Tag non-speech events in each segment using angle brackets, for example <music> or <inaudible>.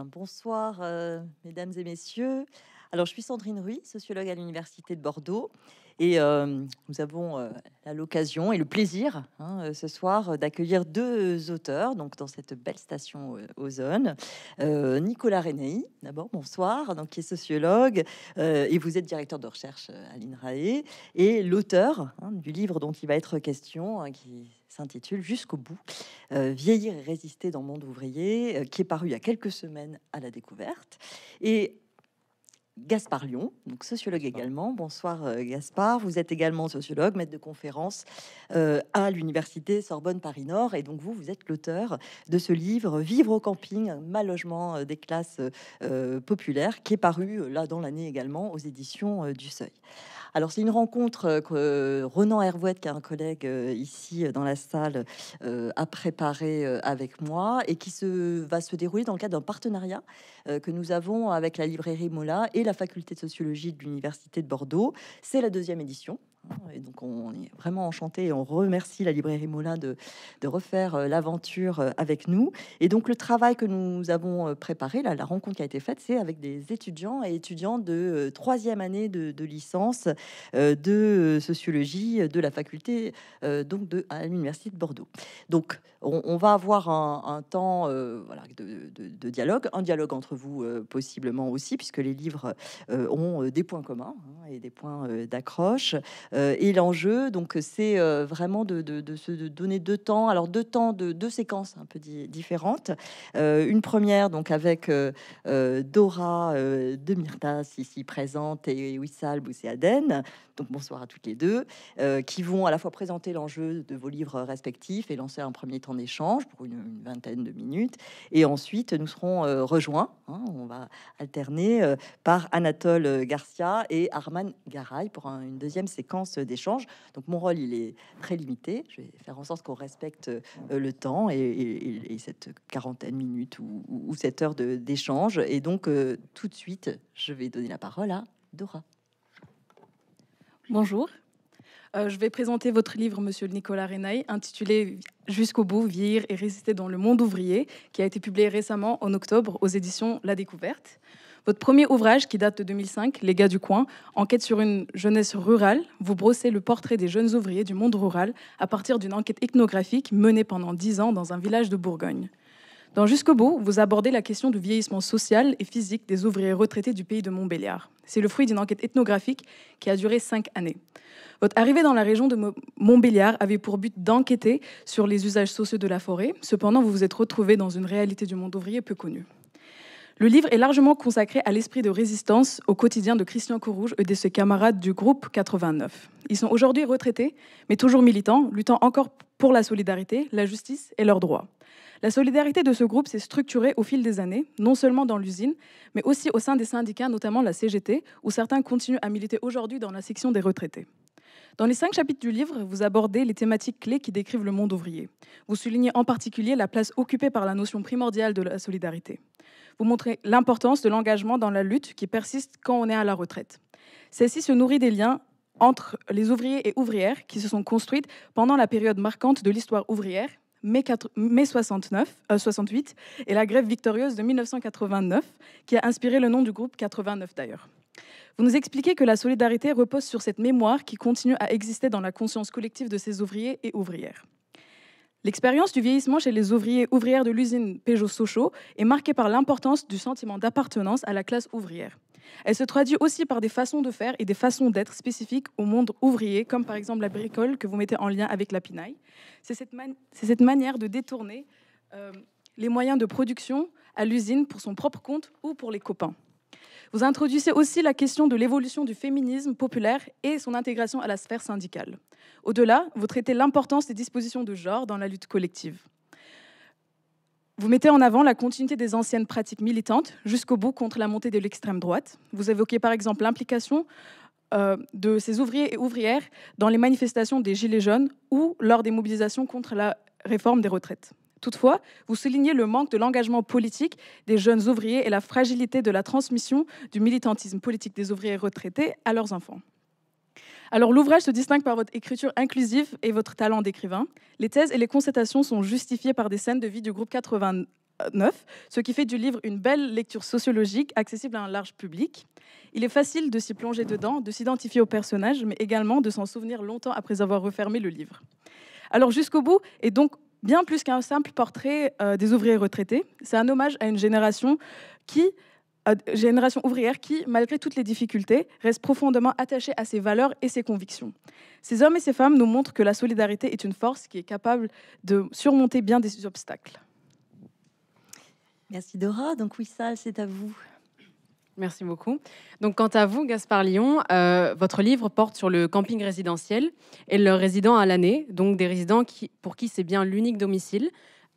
bonsoir, euh, mesdames et messieurs. Alors, je suis Sandrine Ruy, sociologue à l'Université de Bordeaux. Et euh, nous avons euh, l'occasion et le plaisir hein, euh, ce soir d'accueillir deux auteurs donc dans cette belle station Ozone. Nicolas Renéi, d'abord, bonsoir, donc, qui est sociologue et vous êtes directeur de recherche à l'INRAE et l'auteur hein, du livre dont il va être question, hein, qui s'intitule Jusqu'au bout, Vieillir et résister dans le monde ouvrier, qui est paru il y a quelques semaines à la découverte. Et Gaspard Lyon, donc sociologue également. Bonsoir euh, Gaspard, vous êtes également sociologue, maître de conférence euh, à l'université Sorbonne-Paris-Nord. Et donc vous, vous êtes l'auteur de ce livre Vivre au camping, mal logement euh, des classes populaires, qui est paru là dans l'année également aux éditions du Seuil. Alors c'est une rencontre que Renan Hervouette, qui est un collègue ici dans la salle, a préparé avec moi et qui se, va se dérouler dans le cadre d'un partenariat que nous avons avec la librairie Mola et la faculté de sociologie de l'Université de Bordeaux. C'est la deuxième édition et donc on est vraiment enchanté et on remercie la librairie Moulin de, refaire euh, l'aventure euh, avec nous. Et donc le travail que nous avons euh, préparé, la rencontre qui a été faite, c'est avec des étudiants et étudiantes de troisième année de, licence de sociologie de la faculté donc de, à l'université de Bordeaux. Donc on, va avoir un, temps voilà, de, dialogue, un dialogue entre vous possiblement aussi, puisque les livres ont des points communs hein, et des points d'accroche et euh, l'enjeu, donc, euh, c'est euh, vraiment de, se donner deux temps, alors deux temps de deux séquences un peu différentes. une première, donc, avec Dora de Myrtas, ici présente, et Wissal Bousséaden. Donc, bonsoir à toutes les deux, qui vont à la fois présenter l'enjeu de vos livres respectifs et lancer un premier temps d'échange pour une, vingtaine de minutes. Et ensuite, nous serons rejoints, hein, on va alterner, par Anatole Garcia et Arman Garay pour une deuxième séquence d'échange. Donc mon rôle, il est très limité. Je vais faire en sorte qu'on respecte euh, le temps et, cette quarantaine minutes ou, cette heure d'échange. Et donc euh, tout de suite, je vais donner la parole à Dora. Bonjour. Euh, je vais présenter votre livre, Monsieur Nicolas Renaille, intitulé Jusqu'au bout, vieillir et résister dans le monde ouvrier, qui a été publié récemment en octobre aux éditions La Découverte. Votre premier ouvrage, qui date de 2005, Les gars du coin, enquête sur une jeunesse rurale. Vous brossez le portrait des jeunes ouvriers du monde rural à partir d'une enquête ethnographique menée pendant dix ans dans un village de Bourgogne. Dans Jusqu'au bout, vous abordez la question du vieillissement social et physique des ouvriers retraités du pays de Montbéliard. C'est le fruit d'une enquête ethnographique qui a duré cinq années. Votre arrivée dans la région de Montbéliard avait pour but d'enquêter sur les usages sociaux de la forêt. Cependant, vous vous êtes retrouvé dans une réalité du monde ouvrier peu connue. Le livre est largement consacré à l'esprit de résistance au quotidien de Christian Courrouge et de ses camarades du groupe 89. Ils sont aujourd'hui retraités, mais toujours militants, luttant encore pour la solidarité, la justice et leurs droits. La solidarité de ce groupe s'est structurée au fil des années, non seulement dans l'usine, mais aussi au sein des syndicats, notamment la CGT, où certains continuent à militer aujourd'hui dans la section des retraités. Dans les cinq chapitres du livre, vous abordez les thématiques clés qui décrivent le monde ouvrier. Vous soulignez en particulier la place occupée par la notion primordiale de la solidarité. Vous montrez l'importance de l'engagement dans la lutte qui persiste quand on est à la retraite. Celle-ci se nourrit des liens entre les ouvriers et ouvrières qui se sont construites pendant la période marquante de l'histoire ouvrière, mai, 68, euh, et la grève victorieuse de 1989, qui a inspiré le nom du groupe 89 d'ailleurs. Vous nous expliquez que la solidarité repose sur cette mémoire qui continue à exister dans la conscience collective de ces ouvriers et ouvrières. L'expérience du vieillissement chez les ouvriers et ouvrières de l'usine Peugeot Sochaux est marquée par l'importance du sentiment d'appartenance à la classe ouvrière. Elle se traduit aussi par des façons de faire et des façons d'être spécifiques au monde ouvrier, comme par exemple la bricole que vous mettez en lien avec la pinaille. C'est cette, manière de détourner euh, les moyens de production à l'usine pour son propre compte ou pour les copains. Vous introduisez aussi la question de l'évolution du féminisme populaire et son intégration à la sphère syndicale. Au-delà, vous traitez l'importance des dispositions de genre dans la lutte collective. Vous mettez en avant la continuité des anciennes pratiques militantes jusqu'au bout contre la montée de l'extrême droite. Vous évoquez par exemple l'implication euh, de ces ouvriers et ouvrières dans les manifestations des Gilets jaunes ou lors des mobilisations contre la réforme des retraites. Toutefois, vous soulignez le manque de l'engagement politique des jeunes ouvriers et la fragilité de la transmission du militantisme politique des ouvriers retraités à leurs enfants. Alors l'ouvrage se distingue par votre écriture inclusive et votre talent d'écrivain. Les thèses et les constatations sont justifiées par des scènes de vie du groupe 89, ce qui fait du livre une belle lecture sociologique accessible à un large public. Il est facile de s'y plonger dedans, de s'identifier au personnage, mais également de s'en souvenir longtemps après avoir refermé le livre. Alors jusqu'au bout, et donc bien plus qu'un simple portrait euh, des ouvriers retraités. C'est un hommage à une génération qui génération ouvrière qui, malgré toutes les difficultés, reste profondément attachée à ses valeurs et ses convictions. Ces hommes et ces femmes nous montrent que la solidarité est une force qui est capable de surmonter bien des obstacles. Merci Dora. Donc Wissal, c'est à vous. Merci beaucoup. Donc, quant à vous, Gaspard Lyon, euh, votre livre porte sur le camping résidentiel et le résident à l'année, donc des résidents qui, pour qui c'est bien l'unique domicile,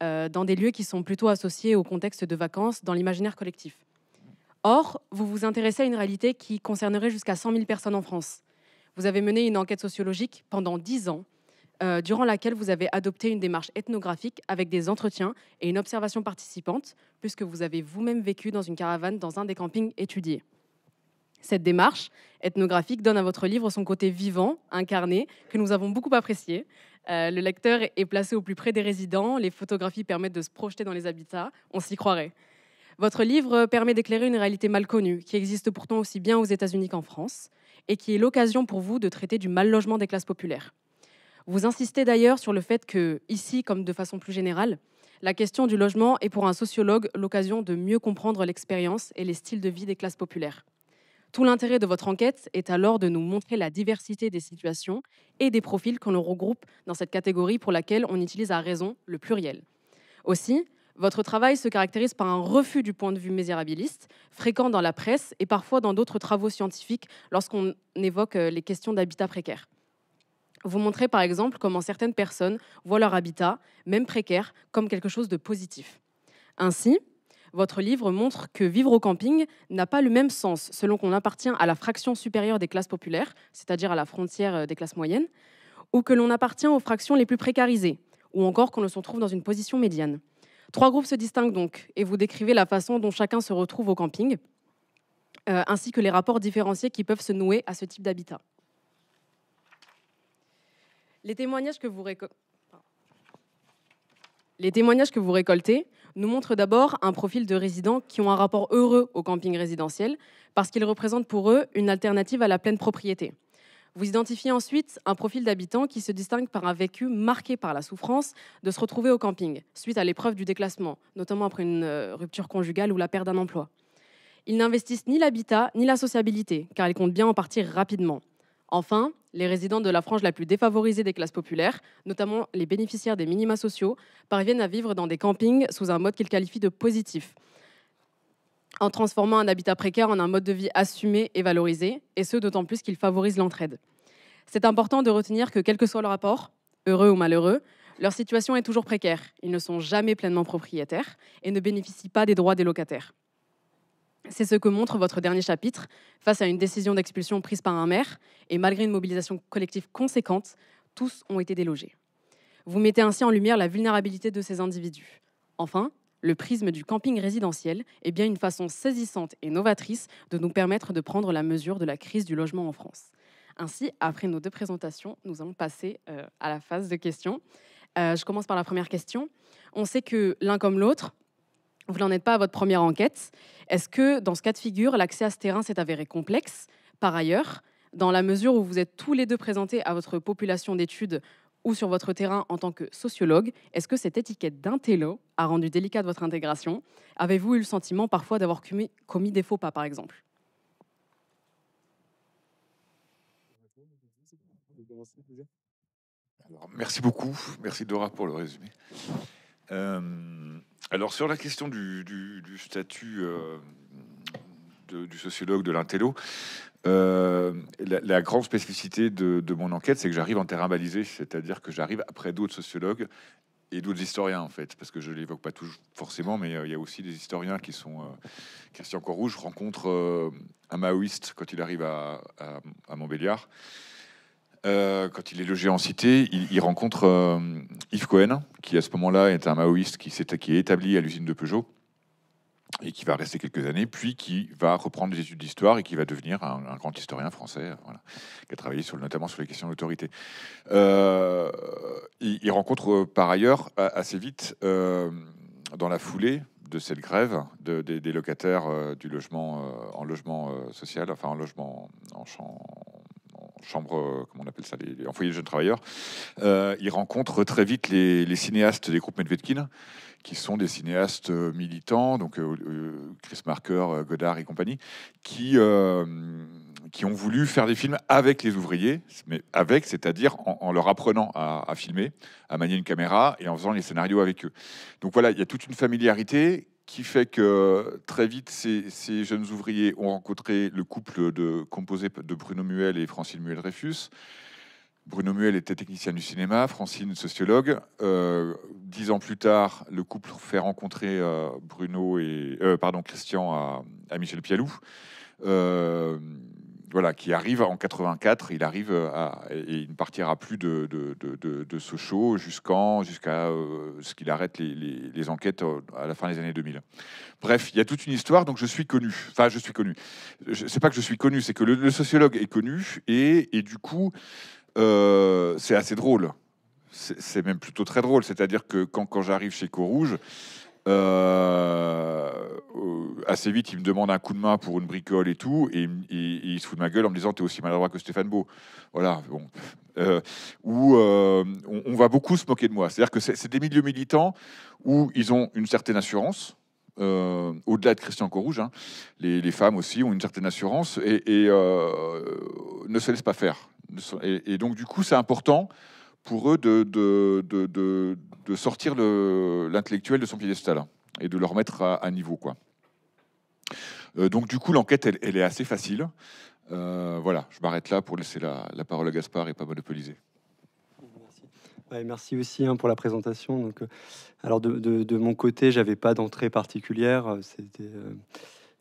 euh, dans des lieux qui sont plutôt associés au contexte de vacances dans l'imaginaire collectif. Or, vous vous intéressez à une réalité qui concernerait jusqu'à 100 000 personnes en France. Vous avez mené une enquête sociologique pendant 10 ans euh, durant laquelle vous avez adopté une démarche ethnographique avec des entretiens et une observation participante, puisque vous avez vous-même vécu dans une caravane dans un des campings étudiés. Cette démarche ethnographique donne à votre livre son côté vivant, incarné, que nous avons beaucoup apprécié. Euh, le lecteur est placé au plus près des résidents, les photographies permettent de se projeter dans les habitats, on s'y croirait. Votre livre permet d'éclairer une réalité mal connue, qui existe pourtant aussi bien aux États-Unis qu'en France, et qui est l'occasion pour vous de traiter du mal logement des classes populaires. Vous insistez d'ailleurs sur le fait que, ici, comme de façon plus générale, la question du logement est pour un sociologue l'occasion de mieux comprendre l'expérience et les styles de vie des classes populaires. Tout l'intérêt de votre enquête est alors de nous montrer la diversité des situations et des profils qu'on regroupe dans cette catégorie pour laquelle on utilise à raison le pluriel. Aussi, votre travail se caractérise par un refus du point de vue misérabiliste, fréquent dans la presse et parfois dans d'autres travaux scientifiques lorsqu'on évoque euh, les questions d'habitat précaire vous montrez par exemple comment certaines personnes voient leur habitat, même précaire, comme quelque chose de positif. Ainsi, votre livre montre que vivre au camping n'a pas le même sens selon qu'on appartient à la fraction supérieure des classes populaires, c'est-à-dire à la frontière euh, des classes moyennes, ou que l'on appartient aux fractions les plus précarisées, ou encore qu'on se trouve dans une position médiane. Trois groupes se distinguent donc, et vous décrivez la façon dont chacun se retrouve au camping, euh, ainsi que les rapports différenciés qui peuvent se nouer à ce type d'habitat. Les témoignages que vous, récoltez nous montrent d'abord un profil de résidents qui ont un rapport heureux au camping résidentiel parce qu'ils représente pour eux une alternative à la pleine propriété. Vous identifiez ensuite un profil d'habitants qui se distingue par un vécu marqué par la souffrance de se retrouver au camping suite à l'épreuve du déclassement, notamment après une euh, rupture conjugale ou la perte d'un emploi. Ils n'investissent ni l'habitat ni la sociabilité, car ils comptent bien en partir rapidement. Enfin, les résidents de la frange la plus défavorisée des classes populaires, notamment les bénéficiaires des minima sociaux, parviennent à vivre dans des campings sous un mode qu'ils qualifient de positif, en transformant un habitat précaire en un mode de vie assumé et valorisé, et ce d'autant plus qu'ils favorisent l'entraide. C'est important de retenir que quel que soit leur rapport, heureux ou malheureux, leur situation est toujours précaire. Ils ne sont jamais pleinement propriétaires et ne bénéficient pas des droits des locataires. C'est ce que montre votre dernier chapitre face à une décision d'expulsion prise par un maire, et malgré une mobilisation collective conséquente, tous ont été délogés. Vous mettez ainsi en lumière la vulnérabilité de ces individus. Enfin, le prisme du camping résidentiel est bien une façon saisissante et novatrice de nous permettre de prendre la mesure de la crise du logement en France. Ainsi, après nos deux présentations, nous allons passer euh, à la phase de questions. Euh, je commence par la première question. On sait que l'un comme l'autre, vous n'en êtes pas à votre première enquête. Est-ce que, dans ce cas de figure, l'accès à ce terrain s'est avéré complexe Par ailleurs, dans la mesure où vous êtes tous les deux présentés à votre population d'études ou sur votre terrain en tant que sociologue, est-ce que cette étiquette d'intello a rendu délicate votre intégration Avez-vous eu le sentiment parfois d'avoir commis, des faux pas, par exemple merci beaucoup. Merci Dora pour le résumé. Euh, alors sur la question du, statut euh, du sociologue de l'intello, euh, la, grande spécificité de, mon enquête, c'est que j'arrive en terrain balisé, c'est-à-dire que j'arrive après d'autres sociologues et d'autres historiens en fait, parce que je l'évoque pas toujours forcément, mais euh, il y a aussi des historiens qui sont Christian Corrouge rencontre un maoïste quand il arrive à Montbéliard euh, quand il est logé en cité, il, rencontre euh, Yves Cohen, qui à ce moment-là est un maoïste qui, est, établi à l'usine de Peugeot et qui va rester quelques années, puis qui va reprendre des études d'histoire et qui va devenir un, grand historien français, voilà, qui a travaillé sur, notamment sur les questions de l'autorité. Euh, il, rencontre par ailleurs assez vite, dans la foulée, de cette grève des, locataires du logement en logement social, enfin en logement en champ, chambre, euh, comment on appelle ça, les, les de jeunes travailleurs, euh, ils rencontrent très vite les, cinéastes des groupes Medvedkin qui sont des cinéastes euh, militants, donc Chris Marker, Godard et compagnie, qui, qui ont voulu faire des films avec les ouvriers, mais avec, c'est-à-dire en, leur apprenant à, à, filmer, à manier une caméra et en faisant les scénarios avec eux. Donc voilà, il y a toute une familiarité qui fait que très vite, ces, jeunes ouvriers ont rencontré le couple composé de Bruno Muel et Francine Muel-Dreyfus. Bruno Muel était technicien du cinéma, Francine sociologue. Euh, dix ans plus tard, le couple fait rencontrer euh, Bruno et euh, pardon Christian à, à Michel Pialou voilà, qui arrive en 84, il arrive euh, et il ne partira plus de, de, jusqu'en, jusqu'à euh, ce qu'il arrête les, enquêtes euh, à la fin des années 2000. Bref, il y a toute une histoire, donc je suis connu. Enfin, je suis connu. C'est pas que je suis connu, c'est que le, sociologue est connu et, et du coup, c'est assez drôle c'est même plutôt très drôle. C'est-à-dire que quand, j'arrive chez Corouge, Rouge, euh, euh, assez vite, il me demande un coup de main pour une bricole et tout, et, il se fout de ma gueule en me disant T'es aussi maladroit que Stéphane Beau. Voilà, bon. Euh, euh on, va beaucoup se moquer de moi. C'est-à-dire que c'est des milieux militants où ils ont une certaine assurance. au-delà de Christian Corrouge, hein. les, femmes aussi ont une certaine assurance et, et ne se laissent pas faire. Et, donc, du coup, c'est important pour eux de, de, de, de sortir l'intellectuel de son piédestal et de le remettre à, niveau. Quoi. Euh, donc du coup, l'enquête, elle, est assez facile. Euh, voilà, je m'arrête là pour laisser la, parole à Gaspard et pas monopoliser. Merci, merci aussi hein, pour la présentation. Donc, euh, alors de, mon côté, j'avais pas d'entrée particulière. C'était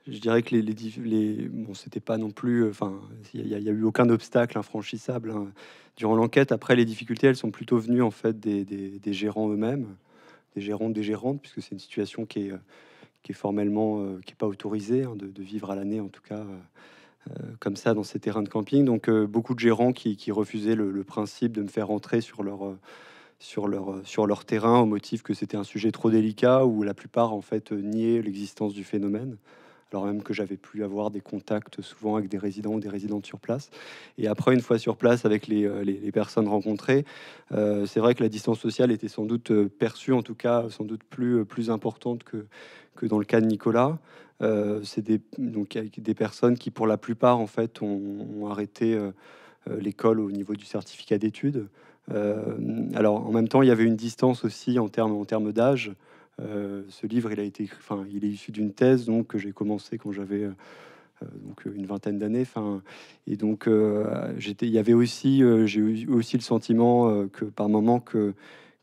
je dirais que les, les, bon, c'était pas non plus, euh, enfin, il n'y a, eu aucun obstacle infranchissable hein. durant l'enquête. Après, les difficultés, elles sont plutôt venues en fait des, gérants eux-mêmes, des gérantes, des gérantes, puisque c'est une situation qui est, euh, qui est formellement, euh, qui est pas autorisée hein, de, vivre à l'année, en tout cas. comme ça dans ces terrains de camping. Donc beaucoup de gérants qui, refusaient le, principe de me faire rentrer sur leur, sur leur, sur leur terrain au motif que c'était un sujet trop délicat où la plupart en fait niaient l'existence du phénomène alors même que j'avais pu avoir des contacts souvent avec des résidents ou des résidentes sur place. Et après, une fois sur place avec les, euh, personnes rencontrées, euh, c'est vrai que la distance sociale était sans doute euh, perçue, en tout cas sans doute plus, plus importante que, dans le cas de Nicolas. c'est des, donc, des personnes qui, pour la plupart, en fait, ont, arrêté l'école au niveau du certificat d'études. alors, en même temps, il y avait une distance aussi en termes d'âge. Euh, ce livre, il a été, enfin, il est issu d'une thèse donc que j'ai commencé quand j'avais euh, euh, donc une vingtaine d'années. Enfin, et donc j'étais, il y avait aussi, j'ai eu aussi le sentiment que par moment que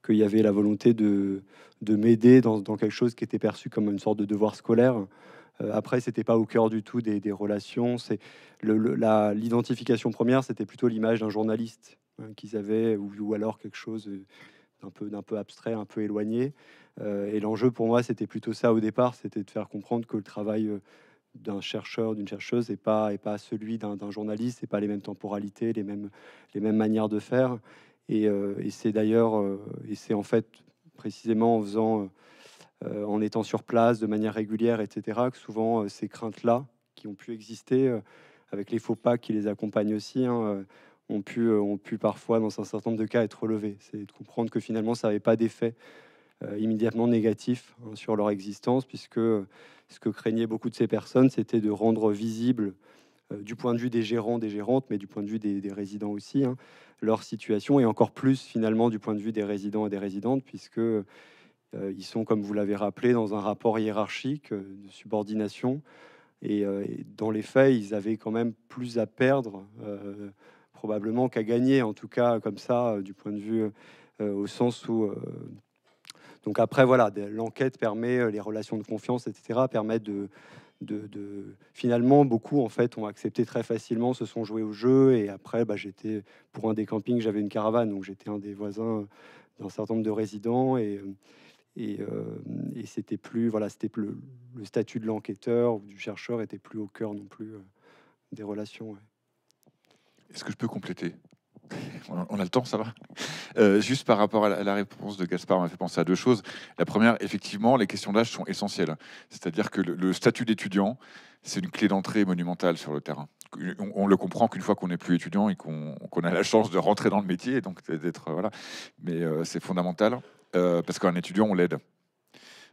qu'il y avait la volonté de, de m'aider dans, dans, quelque chose qui était perçu comme une sorte de devoir scolaire. Après, après, c'était pas au cœur du tout des, relations. C'est l'identification première, c'était plutôt l'image d'un journaliste hein, qu'ils avaient, ou, ou, alors quelque chose d'un peu, d'un peu abstrait, un peu éloigné. Euh, et l'enjeu pour moi, c'était plutôt ça au départ, c'était de faire comprendre que le travail euh, d'un chercheur, d'une chercheuse, n'est pas, pas celui d'un, journaliste, n'est pas les mêmes temporalités, les mêmes, les mêmes manières de faire. Et, euh, c'est d'ailleurs, et c'est en fait précisément en faisant, en étant sur place de manière régulière, etc., que souvent ces craintes-là qui ont pu exister, avec les faux pas qui les accompagnent aussi, hein, ont pu, euh, ont pu parfois, dans un certain nombre de cas, être relevés. C'est de comprendre que finalement, ça n'avait pas d'effet euh, immédiatement négatif hein, sur leur existence, puisque euh, ce que craignaient beaucoup de ces personnes, c'était de rendre visible du point de vue des gérants, des gérantes, mais du point de vue des, résidents aussi, hein, leur situation, et encore plus finalement du point de vue des résidents et des résidentes, puisque ils sont, comme vous l'avez rappelé, dans un rapport hiérarchique de subordination, et, dans les faits, ils avaient quand même plus à perdre probablement qu'à gagner, en tout cas comme ça, euh, du point de vue euh, euh, au sens où... donc après, voilà, l'enquête permet les relations de confiance, etc., permettent de, de, finalement beaucoup en fait ont accepté très facilement, se sont joués au jeu et après bah, j'étais pour un des campings j'avais une caravane donc j'étais un des voisins d'un certain nombre de résidents et et, c'était plus voilà c'était le, le statut de l'enquêteur ou du chercheur était plus au cœur non plus des relations. Est-ce que je peux compléter <laughs> on a le temps, ça va. Euh, juste par rapport à la, réponse de Gaspard, on m'a fait penser à deux choses. La première, effectivement, les questions d'âge sont essentielles. C'est-à-dire que le, statut d'étudiant, c'est une clé d'entrée monumentale sur le terrain. On, le comprend qu'une fois qu'on n'est plus étudiant et qu'on a la chance de rentrer dans le métier, donc d'être voilà. Mais euh, c'est fondamental euh, parce qu'un étudiant, on l'aide.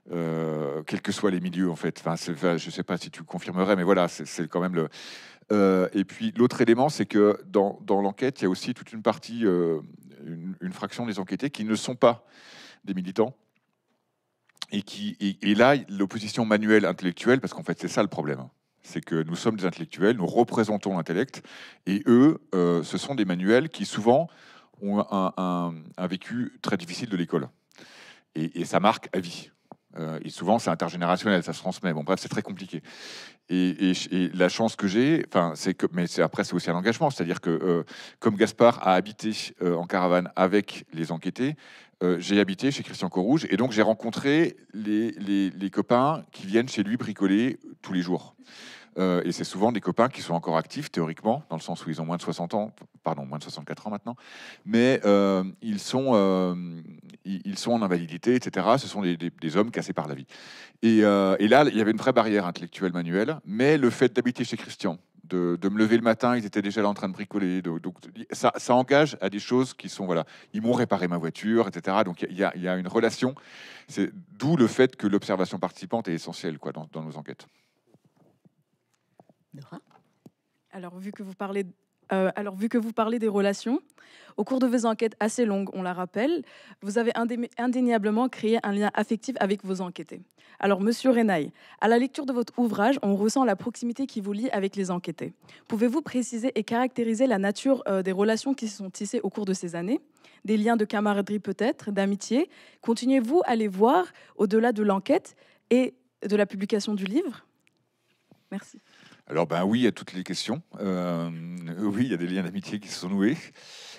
quels que soient les milieux en fait. Enfin, je ne sais pas si tu confirmerais, mais voilà, c'est quand même le, euh, et puis l'autre élément, c'est que dans, l'enquête, il y a aussi toute une partie, euh, une, fraction des enquêtés qui ne sont pas des militants. Et, qui, et, là, l'opposition manuelle intellectuelle, parce qu'en fait c'est ça le problème, hein, c'est que nous sommes des intellectuels, nous représentons l'intellect, et eux, euh, ce sont des manuels qui souvent ont un, vécu très difficile de l'école. Et, et, ça marque à vie. Euh, et souvent, c'est intergénérationnel, ça se transmet. Bon, bref, c'est très compliqué. Et, la chance que j'ai, enfin, c'est que, mais c'est après, c'est aussi un engagement, c'est-à-dire que euh, comme Gaspard a habité euh, en caravane avec les enquêtés, j'ai habité chez Christian Corouge et donc j'ai rencontré les, les, copains qui viennent chez lui bricoler tous les jours. Euh, et c'est souvent des copains qui sont encore actifs théoriquement, dans le sens où ils ont moins de 60 ans, pardon, moins de 64 ans maintenant, mais euh, ils, sont, euh, ils sont en invalidité, etc. Ce sont des, hommes cassés par la vie. Et, là, il y avait une vraie barrière intellectuelle manuelle, mais le fait d'habiter chez Christian, de, me lever le matin, ils étaient déjà là en train de bricoler, donc, ça, engage à des choses qui sont, voilà, ils m'ont réparé ma voiture, etc. Donc il y, a une relation, c'est d'où le fait que l'observation participante est essentielle quoi, dans nos enquêtes alors vu, que vous parlez, euh, alors, vu que vous parlez des relations, au cours de vos enquêtes assez longues, on la rappelle, vous avez indéniablement créé un lien affectif avec vos enquêtés. Alors, monsieur Renaille, à la lecture de votre ouvrage, on ressent la proximité qui vous lie avec les enquêtés. Pouvez-vous préciser et caractériser la nature euh, des relations qui se sont tissées au cours de ces années Des liens de camaraderie peut-être, d'amitié Continuez-vous à les voir au-delà de l'enquête et de la publication du livre Merci. Alors ben oui à toutes les questions. Euh, <laughs> oui, il y a des liens d'amitié qui se sont noués.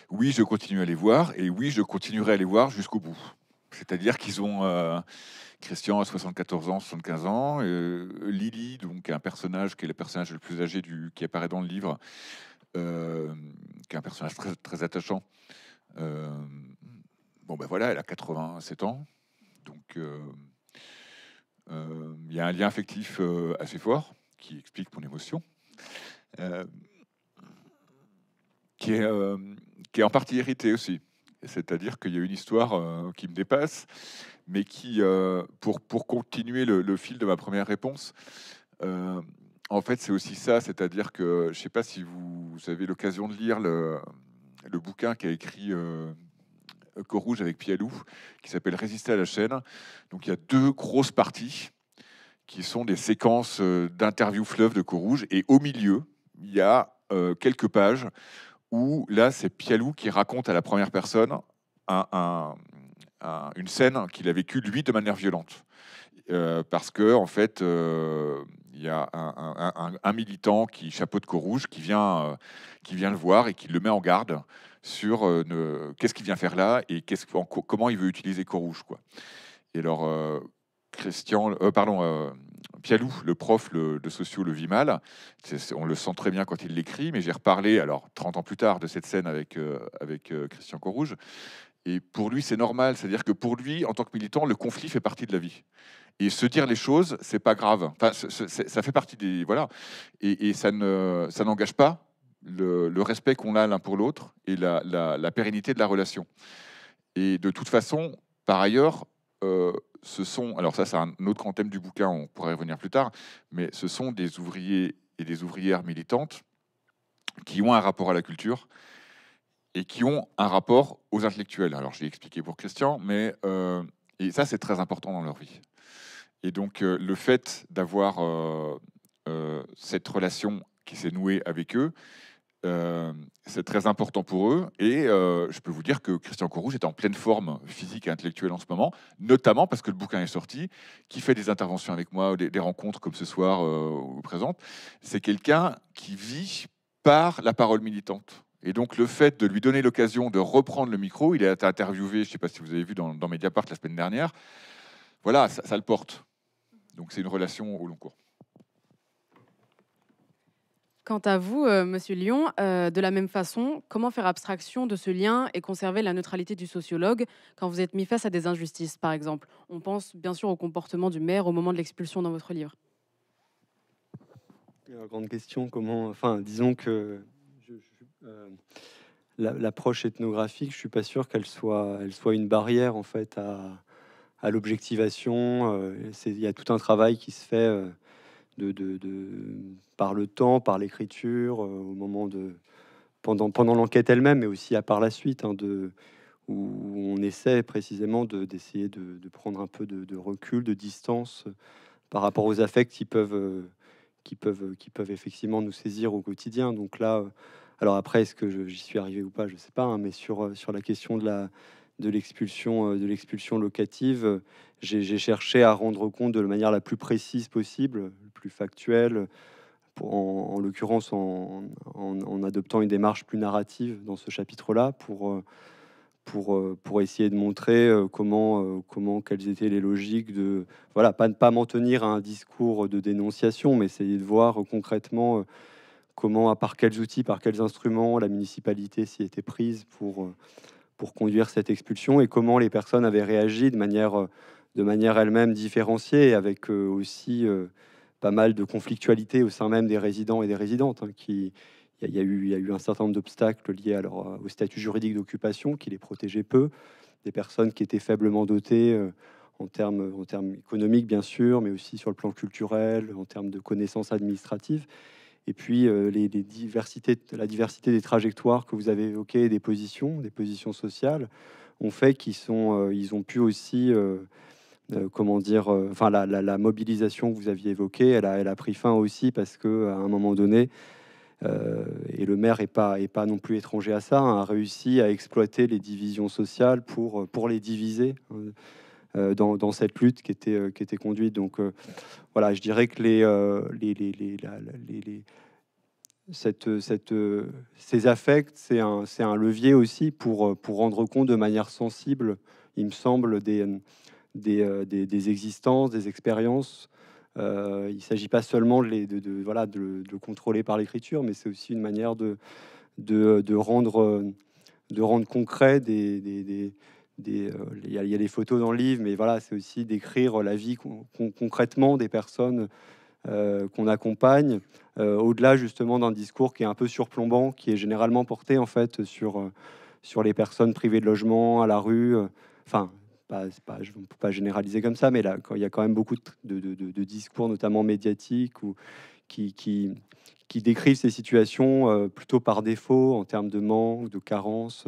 Oui, je continue à les voir et oui, je continuerai à les voir jusqu'au bout. C'est-à-dire qu'ils ont euh, Christian à 74 ans, 75 ans, euh, Lily, donc un personnage qui est le personnage le plus âgé du, qui apparaît dans le livre, qui est un personnage très, très attachant. bon ben voilà, elle a 87 ans, donc il y a un lien affectif assez fort qui explique mon émotion, euh, euh, qui, est, en partie héritée aussi. C'est-à-dire qu'il y a une histoire euh, qui me dépasse, mais qui, pour, continuer le, fil de ma première réponse, en fait, c'est aussi ça, c'est-à-dire que je ne sais pas si vous, avez l'occasion de lire le, le bouquin qu'a écrit Corouge avec Pialou, qui s'appelle Résister à la chaîne. Donc il y a deux grosses parties qui sont des séquences euh, d'interviews fleuve de rouge Et au milieu, il y a euh, quelques pages où là, c'est Pialou qui raconte à la première personne une scène qu'il a vécue, lui, de manière violente. Euh, parce que, en fait, il y a un, militant qui chapeau de rouge qui vient, qui vient le voir et qui le met en garde sur qu'est-ce qu'il vient faire là et comment il veut utiliser rouge Quoi. Et alors, Christian, euh, euh, Pialou, le prof de sociaux le vit mal. On le sent très bien quand il l'écrit, mais j'ai reparlé, alors 30 ans plus tard, de cette scène avec, euh, avec Christian Corrouge. Et pour lui, c'est normal. C'est-à-dire que pour lui, en tant que militant, le conflit fait partie de la vie. Et se dire les choses, c'est pas grave. Enfin, ça fait partie des. Voilà. Et, ça n'engage ne, ça pas le, respect qu'on a l'un pour l'autre et la, pérennité de la relation. Et de toute façon, par ailleurs, ce sont, alors ça c'est un autre grand thème du bouquin, on pourrait revenir plus tard, mais ce sont des ouvriers et des ouvrières militantes qui ont un rapport à la culture et qui ont un rapport aux intellectuels. Alors j'ai expliqué pour Christian, mais euh, et ça c'est très important dans leur vie. Et donc euh, le fait d'avoir euh, cette relation qui s'est nouée avec eux, euh, c'est très important pour eux. Et euh, je peux vous dire que Christian Courrouge est en pleine forme physique et intellectuelle en ce moment, notamment parce que le bouquin est sorti, qui fait des interventions avec moi, des, rencontres comme ce soir euh, ou présente. C'est quelqu'un qui vit par la parole militante. Et donc le fait de lui donner l'occasion de reprendre le micro, il a été interviewé, je ne sais pas si vous avez vu dans, Mediapart la semaine dernière, voilà, ça, ça le porte. Donc c'est une relation au long cours. Quant à vous, euh, Monsieur Lyon, euh, de la même façon, comment faire abstraction de ce lien et conserver la neutralité du sociologue quand vous êtes mis face à des injustices, par exemple On pense bien sûr au comportement du maire au moment de l'expulsion dans votre livre. La euh, grande question, comment Enfin, disons que l'approche ethnographique, je suis pas sûr qu'elle soit, elle soit une barrière en fait à, à l'objectivation. Il y a tout un travail qui se fait de, par le temps, par l'écriture, euh, au moment de pendant, pendant l'enquête elle-même, mais aussi à par la suite, hein, de, où on essaie précisément d'essayer de, prendre un peu de, recul, de distance euh, par rapport aux affects qui peuvent, euh, qui peuvent, qui peuvent effectivement nous saisir au quotidien. Donc là, alors après, est-ce que j'y suis arrivé ou pas, je ne sais pas, hein, mais sur, sur la question de la, de l'expulsion euh, de l'expulsion locative, j'ai cherché à rendre compte de la manière la plus précise possible, le plus factuelle, en, l'occurrence en, adoptant une démarche plus narrative dans ce chapitre-là pour euh, pour, euh, pour essayer de montrer comment, comment quelles étaient les logiques de voilà pas ne pas m'en tenir à un discours de dénonciation mais essayer de voir concrètement comment par quels outils par quels instruments la municipalité s'y était prise pour pour conduire cette expulsion et comment les personnes avaient réagi de manière, euh, de manière elle-même différenciée, avec euh, aussi euh, pas mal de conflictualité au sein même des résidents et des résidentes. Hein, il y, a eu, un certain nombre d'obstacles liés au statut juridique d'occupation qui les protégeait peu, des personnes qui étaient faiblement dotées en termes, en termes économiques, bien sûr, mais aussi sur le plan culturel, en termes de connaissances administratives et puis euh, les, la diversité des trajectoires que vous avez évoquées, des positions, des positions sociales, ont fait qu'ils sont, euh, ils ont pu aussi, euh, comment dire, enfin la, mobilisation que vous aviez évoquée, elle a, elle a pris fin aussi parce que à un moment donné, et le maire est pas, est pas non plus étranger à ça, hein, a réussi à exploiter les divisions sociales pour, pour les diviser. Hein. Euh, dans, cette lutte qui était, euh, qui était conduite. Donc euh, voilà, je dirais que les, les, les, les, les ces affects, c'est un, un, levier aussi pour, pour rendre compte de manière sensible, il me semble, des, des, des, des existences, des expériences. il ne s'agit pas seulement de, voilà, de, de contrôler par l'écriture, mais c'est aussi une manière de, de, rendre, de rendre concret des, euh, il y, a des photos dans le livre, mais voilà, c'est aussi d'écrire la vie concrètement des personnes euh, qu'on accompagne, euh, au-delà justement d'un discours qui est un peu surplombant, qui est généralement porté en fait sur, sur les personnes privées de logement, à la rue. Enfin, pas, je ne peux pas généraliser comme ça, mais là, il y a quand même beaucoup de, discours, notamment médiatiques, ou, qui, qui, décrivent ces situations plutôt par défaut en termes de manque, de carence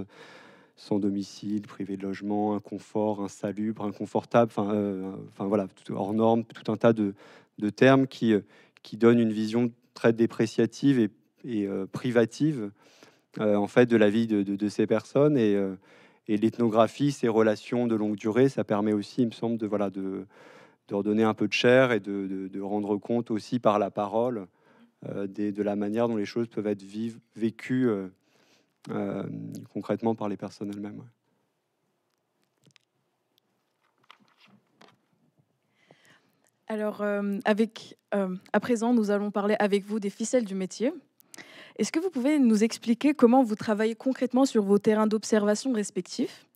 sans domicile, privé de logement, inconfort, insalubre, inconfortable, enfin euh, enfin voilà, tout, hors norme, tout un tas de, de termes qui, euh, qui donnent une vision très dépréciative et, euh, privative en fait de la vie de, de, ces personnes et, l'ethnographie, ces relations de longue durée, ça permet aussi, il me semble, de voilà de, un peu de chair et de, de rendre compte aussi par la parole des, de la manière dont les choses peuvent être vives vécues euh, concrètement par les personnes elles-mêmes. Alors, euh, avec, euh, à présent, nous allons parler avec vous des ficelles du métier. Est-ce que vous pouvez nous expliquer comment vous travaillez concrètement sur vos terrains d'observation respectifs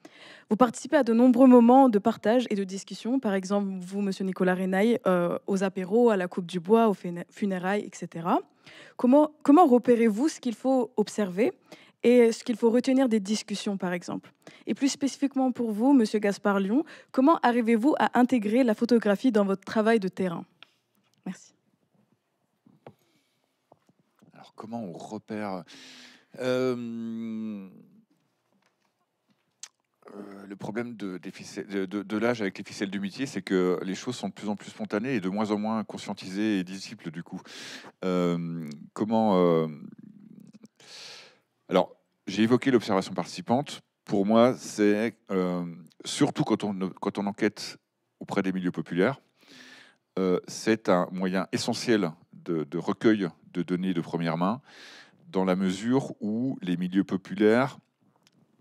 Vous participez à de nombreux moments de partage et de discussion, par exemple, vous, monsieur Nicolas Renaille, aux apéros, à la Coupe du Bois, aux funérailles, etc. Comment, comment repérez-vous ce qu'il faut observer et ce qu'il faut retenir des discussions, par exemple. Et plus spécifiquement pour vous, Monsieur Gaspard Lyon, comment arrivez-vous à intégrer la photographie dans votre travail de terrain Merci. Alors comment on repère euh, euh, le problème de, de, l'âge avec les ficelles du métier, c'est que les choses sont de plus en plus spontanées et de moins en moins conscientisées et disciples du coup. Euh, comment alors, j'ai évoqué l'observation participante. Pour moi, c'est euh, surtout quand on, quand on enquête auprès des milieux populaires, euh, c'est un moyen essentiel de, recueil de données de première main, dans la mesure où les milieux populaires,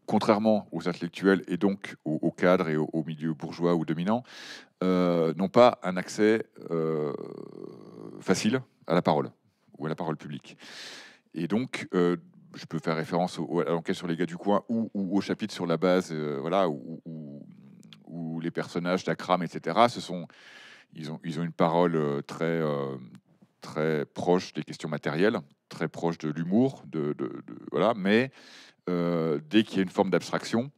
contrairement aux intellectuels et donc aux, cadres et aux, milieux bourgeois ou dominants, euh, n'ont pas un accès facile à la parole ou à la parole publique. Et donc, je peux faire référence à l'enquête sur les gars du coin ou, au chapitre sur la base, euh, voilà, où, les personnages d'Akram, etc., ce sont, ils, ont, ils ont une parole euh, très, euh, très proche des questions matérielles, très proche de l'humour, de, voilà, mais dès qu'il y a une forme d'abstraction,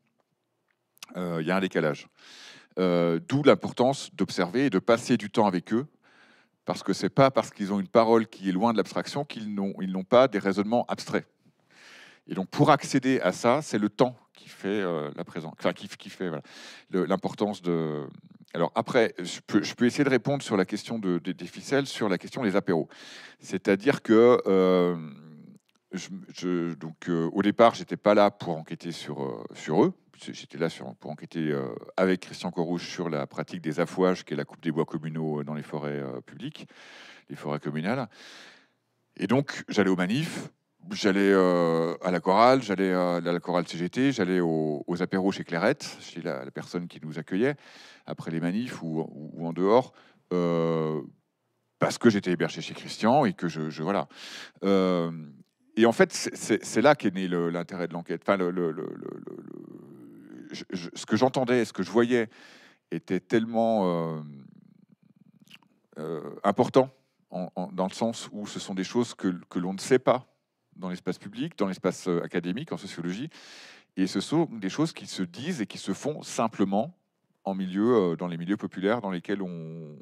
il y a un décalage. D'où l'importance d'observer et de passer du temps avec eux, parce que ce n'est pas parce qu'ils ont une parole qui est loin de l'abstraction qu'ils n'ont pas des raisonnements abstraits. Et donc, pour accéder à ça, c'est le temps qui fait euh, la présence, enfin, qui, fait l'importance de. Alors après, je peux, essayer de répondre sur la question des ficelles, sur la question des apéros. C'est-à-dire que euh, je, je, donc euh, au départ, j'étais pas là pour enquêter sur euh, sur eux. J'étais là pour enquêter avec Christian Corouche sur la pratique des affouages, qui est la coupe des bois communaux dans les forêts publiques, les forêts communales. Et donc, j'allais aux manifs, j'allais euh, à la chorale, j'allais euh, à la chorale CGT, j'allais aux, apéros chez Clairette, chez la, personne qui nous accueillait, après les manifs ou, en dehors, euh, parce que j'étais hébergé chez Christian et que je. voilà. et en fait, c'est là qu'est né l'intérêt de l'enquête. Enfin, le, ce que j'entendais, ce que je voyais était tellement important, dans le sens où ce sont des choses que l'on ne sait pas dans l'espace public, dans l'espace euh, académique, en sociologie. Et ce sont des choses qui se disent et qui se font simplement en milieu, euh, dans les milieux populaires dans lesquels on,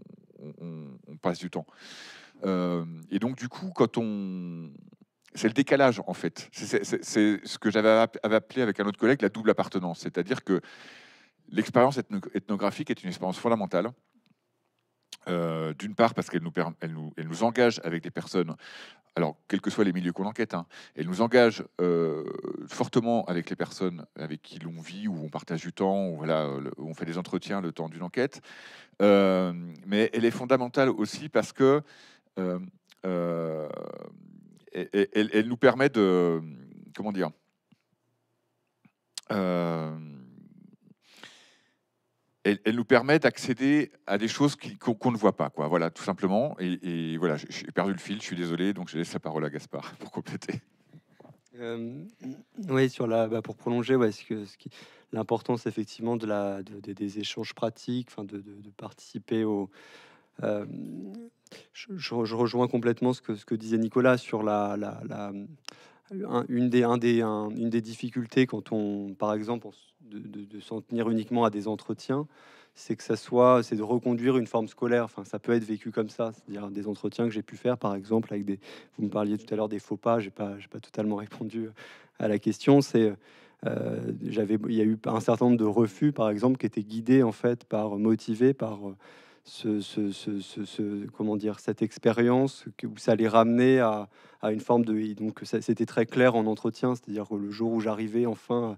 passe du temps. Euh, et donc, du coup, quand on. C'est le décalage, en fait. C'est ce que j'avais appelé avec un autre collègue la double appartenance. C'est-à-dire que l'expérience ethnographique est une expérience fondamentale euh, d'une part parce qu'elle nous, nous, elle nous, engage avec des personnes, alors quels que soient les milieux qu'on enquête, hein, elle nous engage euh, fortement avec les personnes avec qui l'on vit, où on partage du temps, où, voilà, on fait des entretiens le temps d'une enquête. Euh, mais elle est fondamentale aussi parce que elle, nous permet de, comment dire, elle, nous permet d'accéder à des choses qu'on ne voit pas, quoi. Voilà, tout simplement. Et, voilà, j'ai perdu le fil, je suis désolé, donc je laisse la parole à Gaspard <laughs> pour compléter. Euh, oui, sur la, bah pour prolonger, ouais, ce que, ce qui, l'importance effectivement de la, des échanges pratiques, enfin de, participer au. Euh, je, je, rejoins complètement ce que, ce que disait Nicolas sur la, la, la une des, des, une des difficultés quand on, par exemple, de, s'en tenir uniquement à des entretiens, c'est que ça soit, c'est de reconduire une forme scolaire. Enfin, ça peut être vécu comme ça, cest dire des entretiens que j'ai pu faire, par exemple, avec des. Vous me parliez tout à l'heure des faux pas. J'ai pas, j'ai pas totalement <laughs> répondu à la question. C'est euh, j'avais, il y a eu un certain nombre de refus, par exemple, qui étaient guidés en fait par, motivés par euh, comment dire, cette expérience où ça allait ramener à, une forme de. Donc, c'était très clair en entretien, c'est-à-dire que le jour où j'arrivais enfin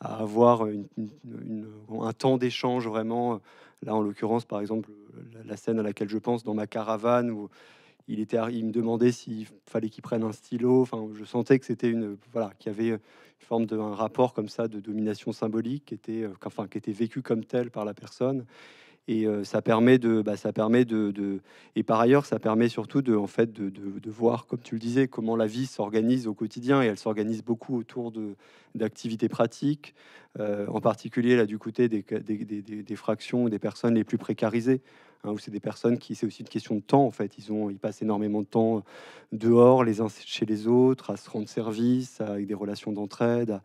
à avoir un temps d'échange vraiment. Là, en l'occurrence, par exemple, la scène à laquelle je pense dans ma caravane où il était, il me demandait s'il fallait qu'il prenne un stylo. Enfin, je sentais que c'était une, voilà, qu'il y avait une forme d'un rapport comme ça de domination symbolique qui était, enfin, qui était vécu comme tel par la personne et euh, ça permet de bah, ça permet de, et par ailleurs ça permet surtout de en fait de, voir comme tu le disais comment la vie s'organise au quotidien et elle s'organise beaucoup autour de d'activités pratiques euh, en particulier là du côté des, fractions des personnes les plus précarisées hein, où c'est des personnes qui c'est aussi une question de temps en fait ils ont ils passent énormément de temps dehors les uns chez les autres à se rendre service avec des relations d'entraide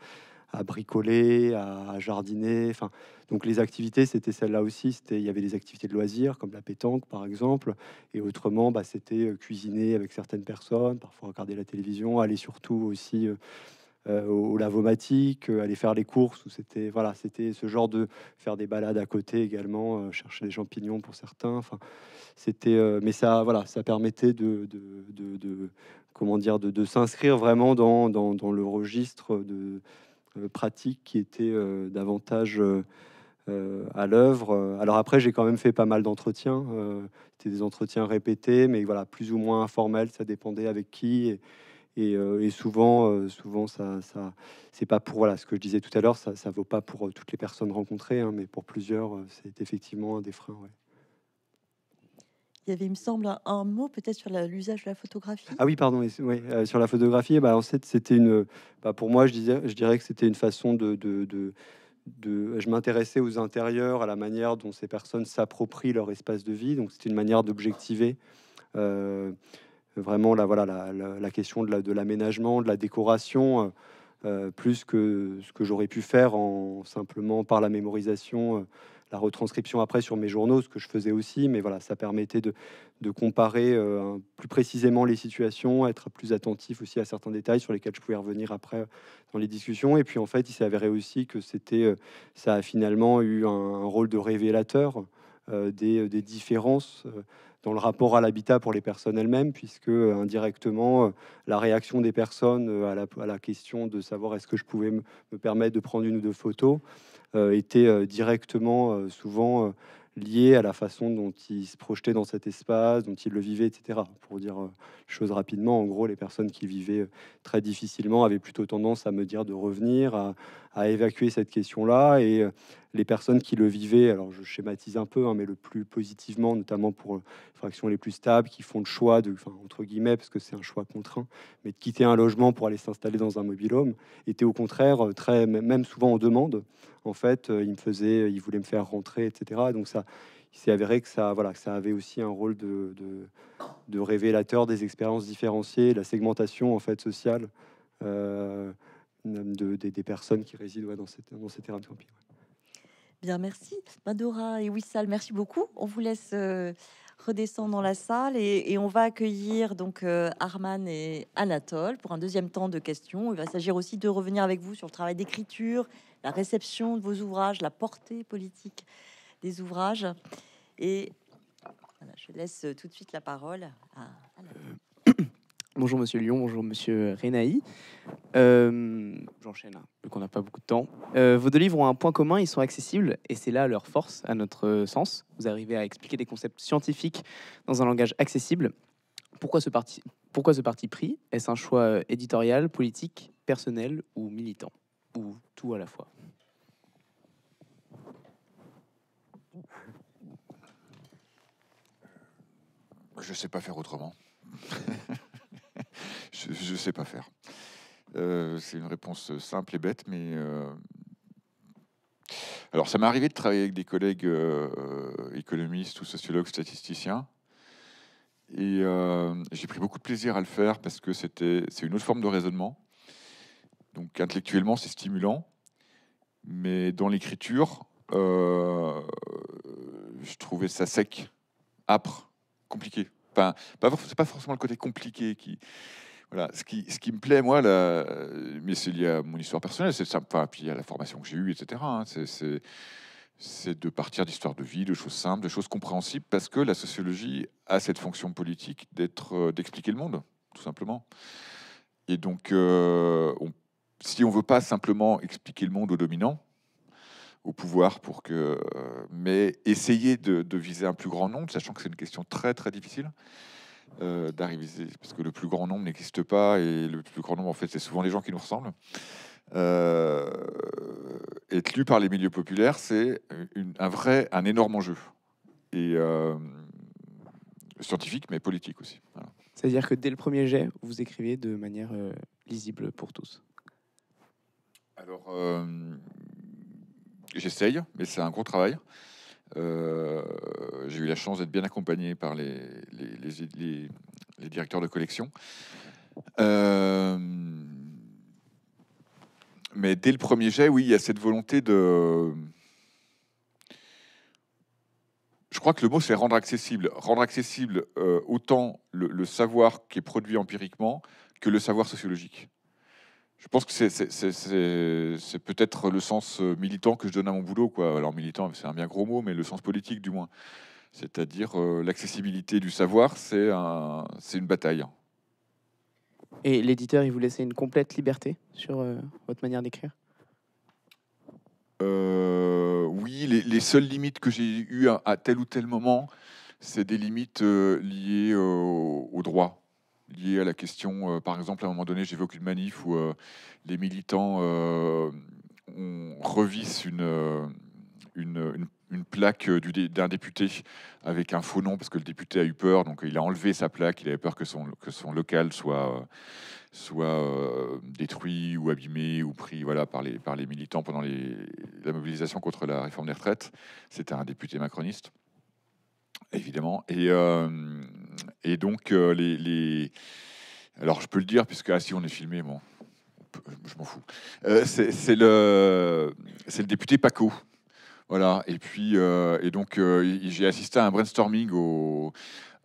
à bricoler, à jardiner. Enfin, donc les activités, c'était celle-là aussi. C'était, il y avait des activités de loisirs comme la pétanque, par exemple, et autrement, bah, c'était euh, cuisiner avec certaines personnes, parfois regarder la télévision, aller surtout aussi euh, euh, au, lavomatique, aller faire les courses. c'était voilà, c'était ce genre de faire des balades à côté également, chercher des champignons pour certains. Enfin, c'était, mais ça, voilà, ça permettait de, de, comment dire, de, s'inscrire vraiment dans, dans, dans le registre de euh, pratiques qui étaient euh, davantage euh, à l'œuvre. Alors après, j'ai quand même fait pas mal d'entretiens. C'était des entretiens répétés, mais voilà, plus ou moins informels. Ça dépendait avec qui. Et, souvent, souvent ça, c'est pas pour voilà ce que je disais tout à l'heure, ça, ça vaut pas pour toutes les personnes rencontrées, hein, mais pour plusieurs, c'est effectivement un des freins il y avait, il me semble, un, mot peut-être sur l'usage de la photographie. Ah oui, pardon, euh, sur la photographie, bah, en fait, c'était une. Bah, pour moi, je, disais, je dirais que c'était une façon de, de, je m'intéressais aux intérieurs, à la manière dont ces personnes s'approprient leur espace de vie. Donc c'était une manière d'objectiver euh, vraiment la, voilà, la, question de l'aménagement, de, la décoration, euh, plus que ce que j'aurais pu faire en simplement par la mémorisation la retranscription après sur mes journaux, ce que je faisais aussi, mais voilà, ça permettait de, comparer euh, plus précisément les situations, être plus attentif aussi à certains détails sur lesquels je pouvais revenir après euh, dans les discussions. Et puis en fait, il s'est avéré aussi que c'était, euh, ça a finalement eu un, rôle de révélateur des, différences dans le rapport à l'habitat pour les personnes elles-mêmes, puisque indirectement, la réaction des personnes à la, question de savoir est-ce que je pouvais me permettre de prendre une ou deux photos euh, étaient euh, directement euh, souvent liés à la façon dont ils se projetaient dans cet espace, dont ils le vivaient, etc. Pour dire choses rapidement, en gros, les personnes qui vivaient très difficilement avaient plutôt tendance à me dire de revenir, à, évacuer cette question-là. Et les personnes qui le vivaient, alors je schématise un peu, hein, mais le plus positivement, notamment pour les fractions les plus stables, qui font le choix, de, entre guillemets, parce que c'est un choix contraint, mais de quitter un logement pour aller s'installer dans un mobile home, étaient au contraire très, même souvent en demande en fait, euh, il me faisait, euh, il voulait me faire rentrer, etc. Donc ça, il s'est avéré que ça, voilà, ça avait aussi un rôle de, révélateur des expériences différenciées, la segmentation en fait sociale euh, des personnes qui résident dans, ces, terrains de camping. Bien, merci. Madora et Wissal, merci beaucoup. On vous laisse redescendre dans la salle et, on va accueillir donc Arman et Anatole pour un deuxième temps de questions. Il va s'agir aussi de revenir avec vous sur le travail d'écriture, la réception de vos ouvrages, la portée politique des ouvrages. Et je laisse euh, tout de suite la parole à. Euh, <clears throat> bonjour Monsieur Lyon, bonjour Monsieur Renaï. Euh, j'enchaîne, hein, vu qu'on n'a pas beaucoup de temps. vos deux livres ont un point commun, ils sont accessibles, et c'est là leur force, à notre sens. Vous arrivez à expliquer des concepts scientifiques dans un langage accessible. Pourquoi ce parti, pourquoi ce parti pris Est-ce un choix éditorial, politique, personnel ou militant Ou tout à la fois Je ne sais pas faire autrement. <laughs> je ne sais pas faire. Euh, c'est une réponse simple et bête, mais... Euh, alors ça m'est arrivé de travailler avec des collègues euh, économistes ou sociologues statisticiens. Et j'ai pris beaucoup de plaisir à le faire parce que c'était, c'est une autre forme de raisonnement. Donc intellectuellement, c'est stimulant. Mais dans l'écriture, je trouvais ça sec, âpre compliqué. Enfin, pas, c'est pas forcément le côté compliqué qui. Voilà, ce qui, ce qui me plaît, moi, là, mais c'est lié à mon histoire personnelle, c'est sympa, puis à la formation que j'ai eue, etc. Hein. c'est, c'est de partir d'histoires de vie, de choses simples, de choses compréhensibles, parce que la sociologie a cette fonction politique d'être, euh, d'expliquer le monde, tout simplement. Et donc, si euh, on, si on veut pas simplement expliquer le monde aux dominants, au pouvoir pour que. mais essayer de, viser un plus grand nombre, sachant que c'est une question très très difficile. Euh, d'arriver parce que le plus grand nombre n'existe pas et le plus grand nombre en fait c'est souvent les gens qui nous ressemblent euh, être lu par les milieux populaires c'est un vrai un énorme enjeu et euh, scientifique mais politique aussi c'est à dire que dès le premier jet vous écrivez de manière euh, lisible pour tous alors J'essaye, mais c'est un gros travail. Euh, j'ai eu la chance d'être bien accompagné par les, directeurs de collection. Euh, mais dès le premier jet, oui, il y a cette volonté de. Je crois que le mot, c'est rendre accessible. Rendre accessible euh, autant le, savoir qui est produit empiriquement que le savoir sociologique je pense que c'est peut-être le sens euh, militant que je donne à mon boulot. Quoi. Alors militant, c'est un bien gros mot, mais le sens politique du moins. C'est-à-dire euh, l'accessibilité du savoir, c'est une bataille. Et l'éditeur, il vous laissait une complète liberté sur euh, votre manière d'écrire Oui, les, seules limites que j'ai eues à, tel ou tel moment, c'est des limites liées aux au droit liées à la question, euh, par exemple, à un moment donné, j'évoque une manif où euh, les militants euh, revisent une, une, plaque d'un député avec un faux nom, parce que le député a eu peur, donc il a enlevé sa plaque, il avait peur que son, que son local soit, soit détruit ou abîmé ou pris voilà, par, les, par les militants pendant les, la mobilisation contre la réforme des retraites. C'était un député macroniste, évidemment. Et, et donc, euh, les, Alors, je peux le dire, puisque ah, si on est filmé, bon, je m'en fous. Euh, c'est le, le député Paco. Voilà. Et puis, euh, et donc, j'ai assisté à un brainstorming au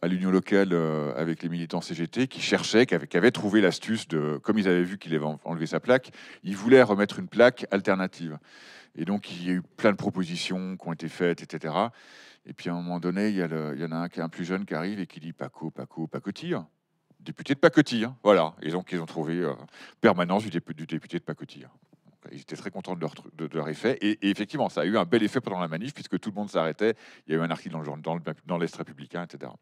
à l'union locale avec les militants CGT qui cherchaient, qui avaient, trouvé l'astuce de, comme ils avaient vu qu'il avait enlevé sa plaque, ils voulaient remettre une plaque alternative. Et donc, il y a eu plein de propositions qui ont été faites, etc. Et puis, à un moment donné, il y, en a un qui est un plus jeune qui arrive et qui dit Paco, Paco, Pacotille. Député de Pacotille. Voilà. Et donc, ils ont trouvé euh, permanence du, député de Pacotille. ils étaient très contents de leur, effet. Et, effectivement, ça a eu un bel effet pendant la manif, puisque tout le monde s'arrêtait. Il y a eu un article dans dans l'Est républicain, etc.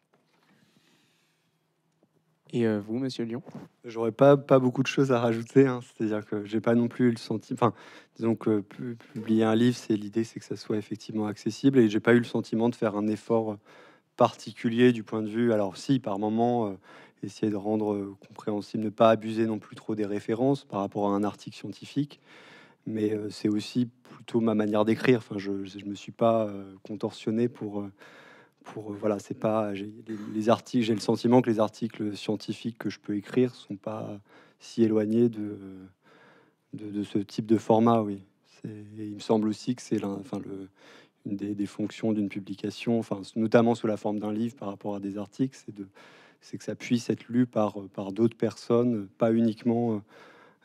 Et euh, vous, monsieur Lyon J'aurais pas, pas beaucoup de choses à rajouter. Hein. C'est-à-dire que j'ai pas non plus eu le sentiment. Enfin, disons que publier un livre, c'est l'idée, c'est que ça soit effectivement accessible. Et j'ai pas eu le sentiment de faire un effort euh, particulier du point de vue. Alors, si, par moment, euh, essayer de rendre compréhensible, ne pas abuser non plus trop des références par rapport à un article scientifique. Mais c'est aussi plutôt ma manière d'écrire. Enfin, je ne me suis pas contorsionné pour pour euh, voilà, c'est pas les, articles. J'ai le sentiment que les articles scientifiques que je peux écrire sont pas si éloignés de, de, ce type de format. Oui, il me semble aussi que c'est enfin le une des, fonctions d'une publication, enfin notamment sous la forme d'un livre par rapport à des articles, c'est de c'est que ça puisse être lu par par d'autres personnes, pas uniquement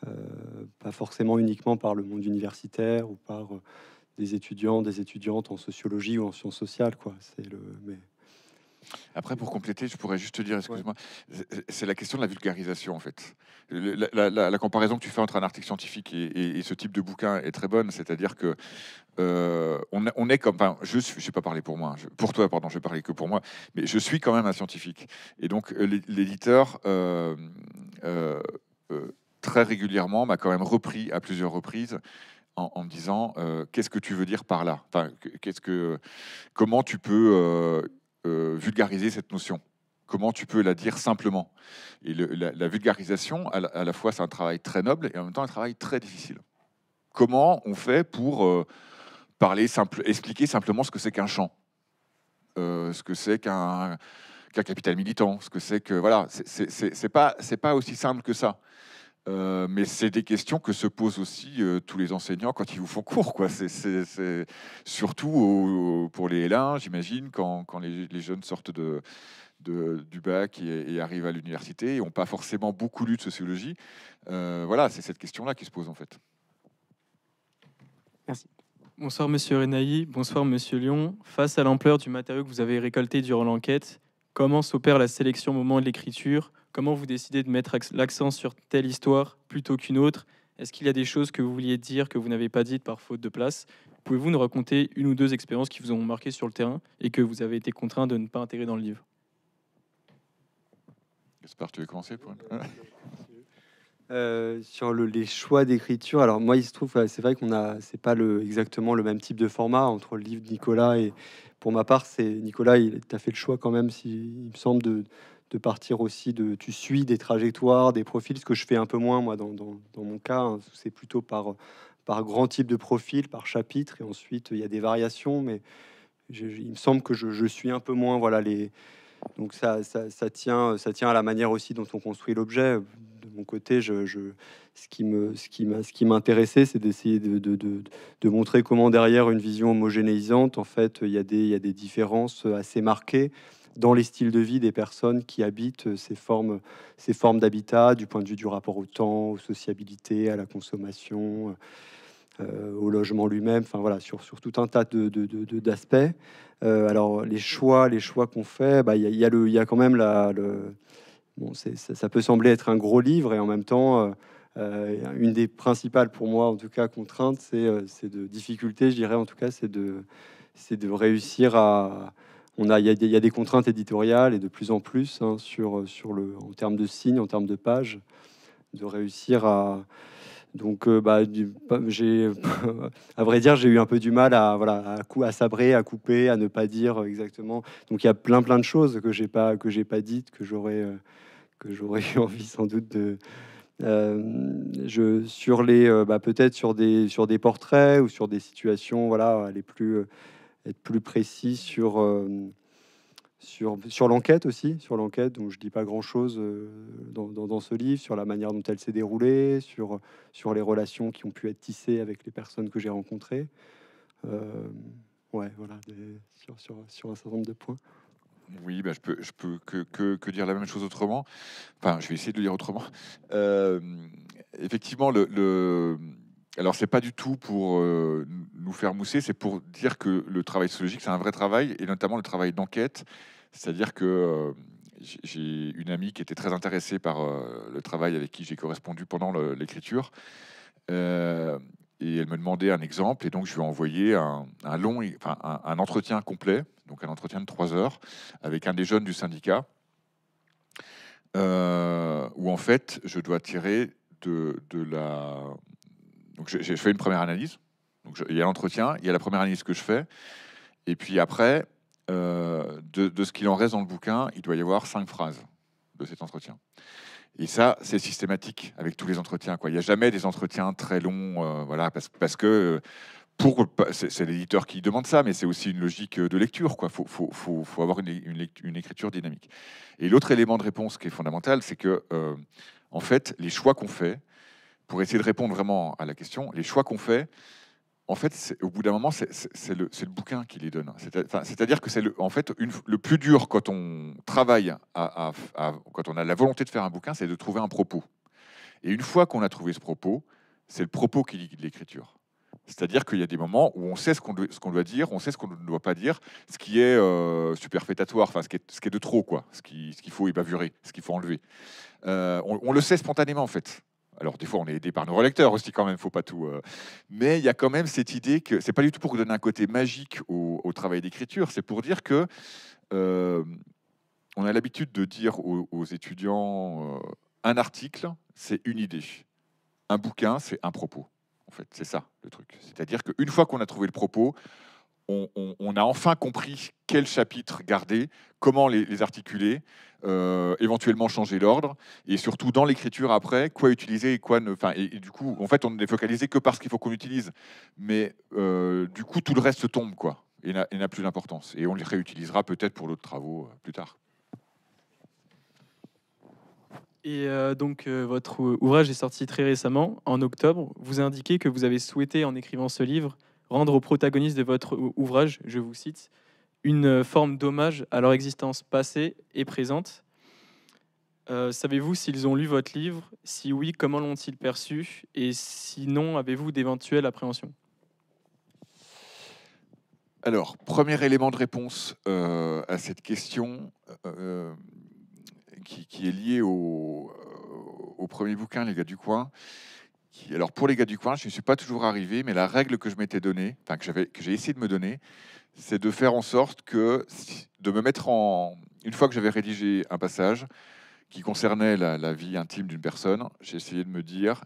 euh, pas forcément uniquement par le monde universitaire ou par des étudiants, des étudiantes en sociologie ou en sciences sociales. Quoi. C'est le, mais... Après, pour compléter, je pourrais juste te dire, excuse-moi, c'est la question de la vulgarisation en fait. La, comparaison que tu fais entre un article scientifique et, ce type de bouquin est très bonne, c'est-à-dire que euh, on, est comme, enfin, je suis, pas parler pour moi, pour toi, pardon, je vais parler que pour moi, mais je suis quand même un scientifique. Et donc, euh, l'éditeur euh, très régulièrement m'a quand même repris à plusieurs reprises en, me disant euh, qu'est-ce que tu veux dire par là enfin, que, Comment tu peux euh, euh, vulgariser cette notion Comment tu peux la dire simplement Et la, vulgarisation, à la, fois, c'est un travail très noble et en même temps un travail très difficile. Comment on fait pour parler expliquer simplement ce que c'est qu'un champ ce que c'est qu'un qu'un capital militant, ce que c'est que voilà, c'est pas c'est pas aussi simple que ça. Euh, mais c'est des questions que se posent aussi euh, tous les enseignants quand ils vous font cours. Quoi. C'est, surtout pour les l j'imagine, quand, les, jeunes sortent de, du bac et, arrivent à l'université et n'ont pas forcément beaucoup lu de sociologie. Euh, voilà, c'est cette question-là qui se pose en fait. Merci. Bonsoir Monsieur Renaï, bonsoir Monsieur Lyon. Face à l'ampleur du matériau que vous avez récolté durant l'enquête, comment s'opère la sélection au moment de l'écriture Comment vous décidez de mettre l'accent sur telle histoire plutôt qu'une autre Est-ce qu'il y a des choses que vous vouliez dire que vous n'avez pas dites par faute de place Pouvez-vous nous raconter une ou deux expériences qui vous ont marqué sur le terrain et que vous avez été contraint de ne pas intégrer dans le livre que tu veux commencer <laughs> euh, sur les choix d'écriture, alors moi il se trouve, c'est vrai qu'on a, c'est pas le, exactement le même type de format entre le livre de Nicolas et, pour ma part, c'est Nicolas, il as fait le choix quand même, s'il il me semble, de, partir aussi de. Tu suis des trajectoires, des profils, ce que je fais un peu moins, moi, dans, mon cas. Hein. c'est plutôt par, par grand type de profil, par chapitre, et ensuite, il y a des variations, mais il me semble que je, suis un peu moins, voilà, les. Donc ça, ça, ça, tient, ça tient à la manière aussi dont on construit l'objet mon côté, je, ce qui me, ce qui m'a, ce qui m'intéressait, c'est d'essayer de, montrer comment derrière une vision homogénéisante, en fait, il y a des, il des différences assez marquées dans les styles de vie des personnes qui habitent ces formes, ces formes d'habitat, du point de vue du rapport au temps, aux sociabilités, à la consommation, euh, au logement lui-même, enfin voilà, sur, sur, tout un tas de, d'aspects. Euh, alors les choix, les choix qu'on fait, bah, il y, a, le, y a quand même la, bon, ça, peut sembler être un gros livre et en même temps, euh, euh, une des principales pour moi, en tout cas, contraintes, c'est euh, de difficulté, je dirais en tout cas, c'est de, de réussir à. On a, il, y a, des contraintes éditoriales et de plus en plus hein, sur, sur le, en termes de signes, en termes de pages, de réussir à, donc, euh, bah, j'ai, <laughs> à vrai dire, j'ai eu un peu du mal à, voilà, à, à sabrer, à couper, à ne pas dire exactement. Donc, il y a plein, plein de choses que j'ai pas, que j'ai pas dites, que j'aurais, euh, que j'aurais eu <laughs> envie sans doute de. Euh, je, sur les, bah, peut-être sur des, sur des portraits ou sur des situations, voilà, plus, être plus précis sur sur, l'enquête aussi, sur l'enquête, dont je dis pas grand-chose euh, dans, ce livre, sur la manière dont elle s'est déroulée, sur, sur les relations qui ont pu être tissées avec les personnes que j'ai rencontrées. Euh, ouais, voilà, sur, un certain nombre de points. Oui, ben je peux, je peux que, dire la même chose autrement. Enfin, je vais essayer de le dire autrement. Euh, effectivement, le, le... alors c'est pas du tout pour nous faire mousser, c'est pour dire que le travail sociologique, c'est un vrai travail, et notamment le travail d'enquête. C'est-à-dire que euh, j'ai une amie qui était très intéressée par euh, le travail avec qui j'ai correspondu pendant l'écriture. Euh, et elle me demandait un exemple, et donc je lui ai envoyé un, long, un, entretien complet, donc un entretien de trois heures, avec un des jeunes du syndicat, où en fait je dois tirer de, de la. Donc j'ai fait une première analyse, il y a l'entretien, il y a la première analyse que je fais, et puis après, euh, de, ce qu'il en reste dans le bouquin, il doit y avoir cinq phrases de cet entretien. Et ça, c'est systématique avec tous les entretiens. Quoi. Il n'y a jamais des entretiens très longs, euh, voilà, parce, que pour c'est l'éditeur qui demande ça, mais c'est aussi une logique de lecture. Il faut, avoir une, écriture dynamique. Et l'autre élément de réponse qui est fondamental, c'est que euh, en fait, les choix qu'on fait, pour essayer de répondre vraiment à la question, les choix qu'on fait, en fait, au bout d'un moment, c'est le, bouquin qui les donne. C'est-à-dire que c'est en fait le plus dur quand on travaille, quand on a la volonté de faire un bouquin, c'est de trouver un propos. Et une fois qu'on a trouvé ce propos, c'est le propos qui guide l'écriture. C'est-à-dire qu'il y a des moments où on sait ce qu'on doit, dire, on sait ce qu'on ne doit pas dire, ce qui est euh, superfétatoire, enfin ce qui est, de trop, quoi, ce qu'il ce faut ébavurer, ce qu'il faut enlever. Euh, on, le sait spontanément en fait. Alors des fois, on est aidé par nos relecteurs aussi quand même, faut pas tout. Euh. mais il y a quand même cette idée que c'est pas du tout pour donner un côté magique au, travail d'écriture, c'est pour dire que euh, on a l'habitude de dire aux, étudiants euh, un article, c'est une idée, un bouquin, c'est un propos. En fait, c'est ça le truc. C'est-à-dire qu'une fois qu'on a trouvé le propos, on, a enfin compris quel chapitre garder, comment les, articuler, euh, éventuellement changer l'ordre, et surtout dans l'écriture après, quoi utiliser et quoi ne. Enfin, et, du coup, en fait, on ne les focalisé que parce qu'il faut qu'on utilise, mais euh, du coup, tout le reste tombe, quoi, et n'a plus d'importance. Et on les réutilisera peut-être pour d'autres travaux euh, plus tard. Et donc, votre ouvrage est sorti très récemment, en octobre. Vous indiquez que vous avez souhaité, en écrivant ce livre, rendre aux protagonistes de votre ouvrage, je vous cite, une euh, forme d'hommage à leur existence passée et présente. Euh, savez-vous s'ils ont lu votre livre Si oui, comment l'ont-ils perçu Et sinon, avez-vous d'éventuelles appréhensions Alors, premier élément de réponse euh, à cette question qui, est liée au, au, premier bouquin, Les gars du coin alors pour les gars du coin, je ne suis pas toujours arrivé, mais la règle que je m'étais donnée, enfin que j'avais, que j'ai essayé de me donner, c'est de faire en sorte que de me mettre en, une fois que j'avais rédigé un passage qui concernait la, vie intime d'une personne, j'ai essayé de me dire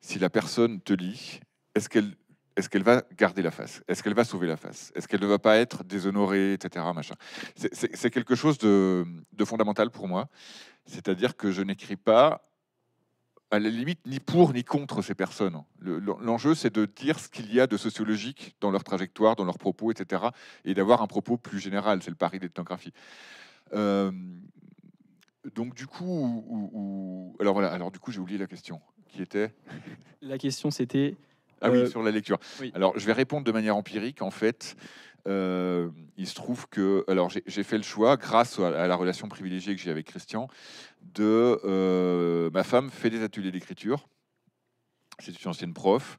si la personne te lit, est-ce qu'elle est-ce qu'elle va garder la face Est-ce qu'elle va sauver la face Est-ce qu'elle ne va pas être déshonorée, etc. Machin. C'est, quelque chose de, de, fondamental pour moi. C'est-à-dire que je n'écris pas à la limite ni pour ni contre ces personnes. L'enjeu, c'est de dire ce qu'il y a de sociologique dans leur trajectoire, dans leurs propos, etc., et d'avoir un propos plus général. C'est le pari d'ethnographie. Euh, donc du coup, alors voilà, alors du coup, j'ai oublié la question qui était. La question, c'était ah oui, euh, sur la lecture. Alors, je vais répondre de manière empirique. En fait, euh, il se trouve que, alors j'ai fait le choix, grâce à, la relation privilégiée que j'ai avec Christian, de euh, ma femme fait des ateliers d'écriture. C'est une ancienne prof.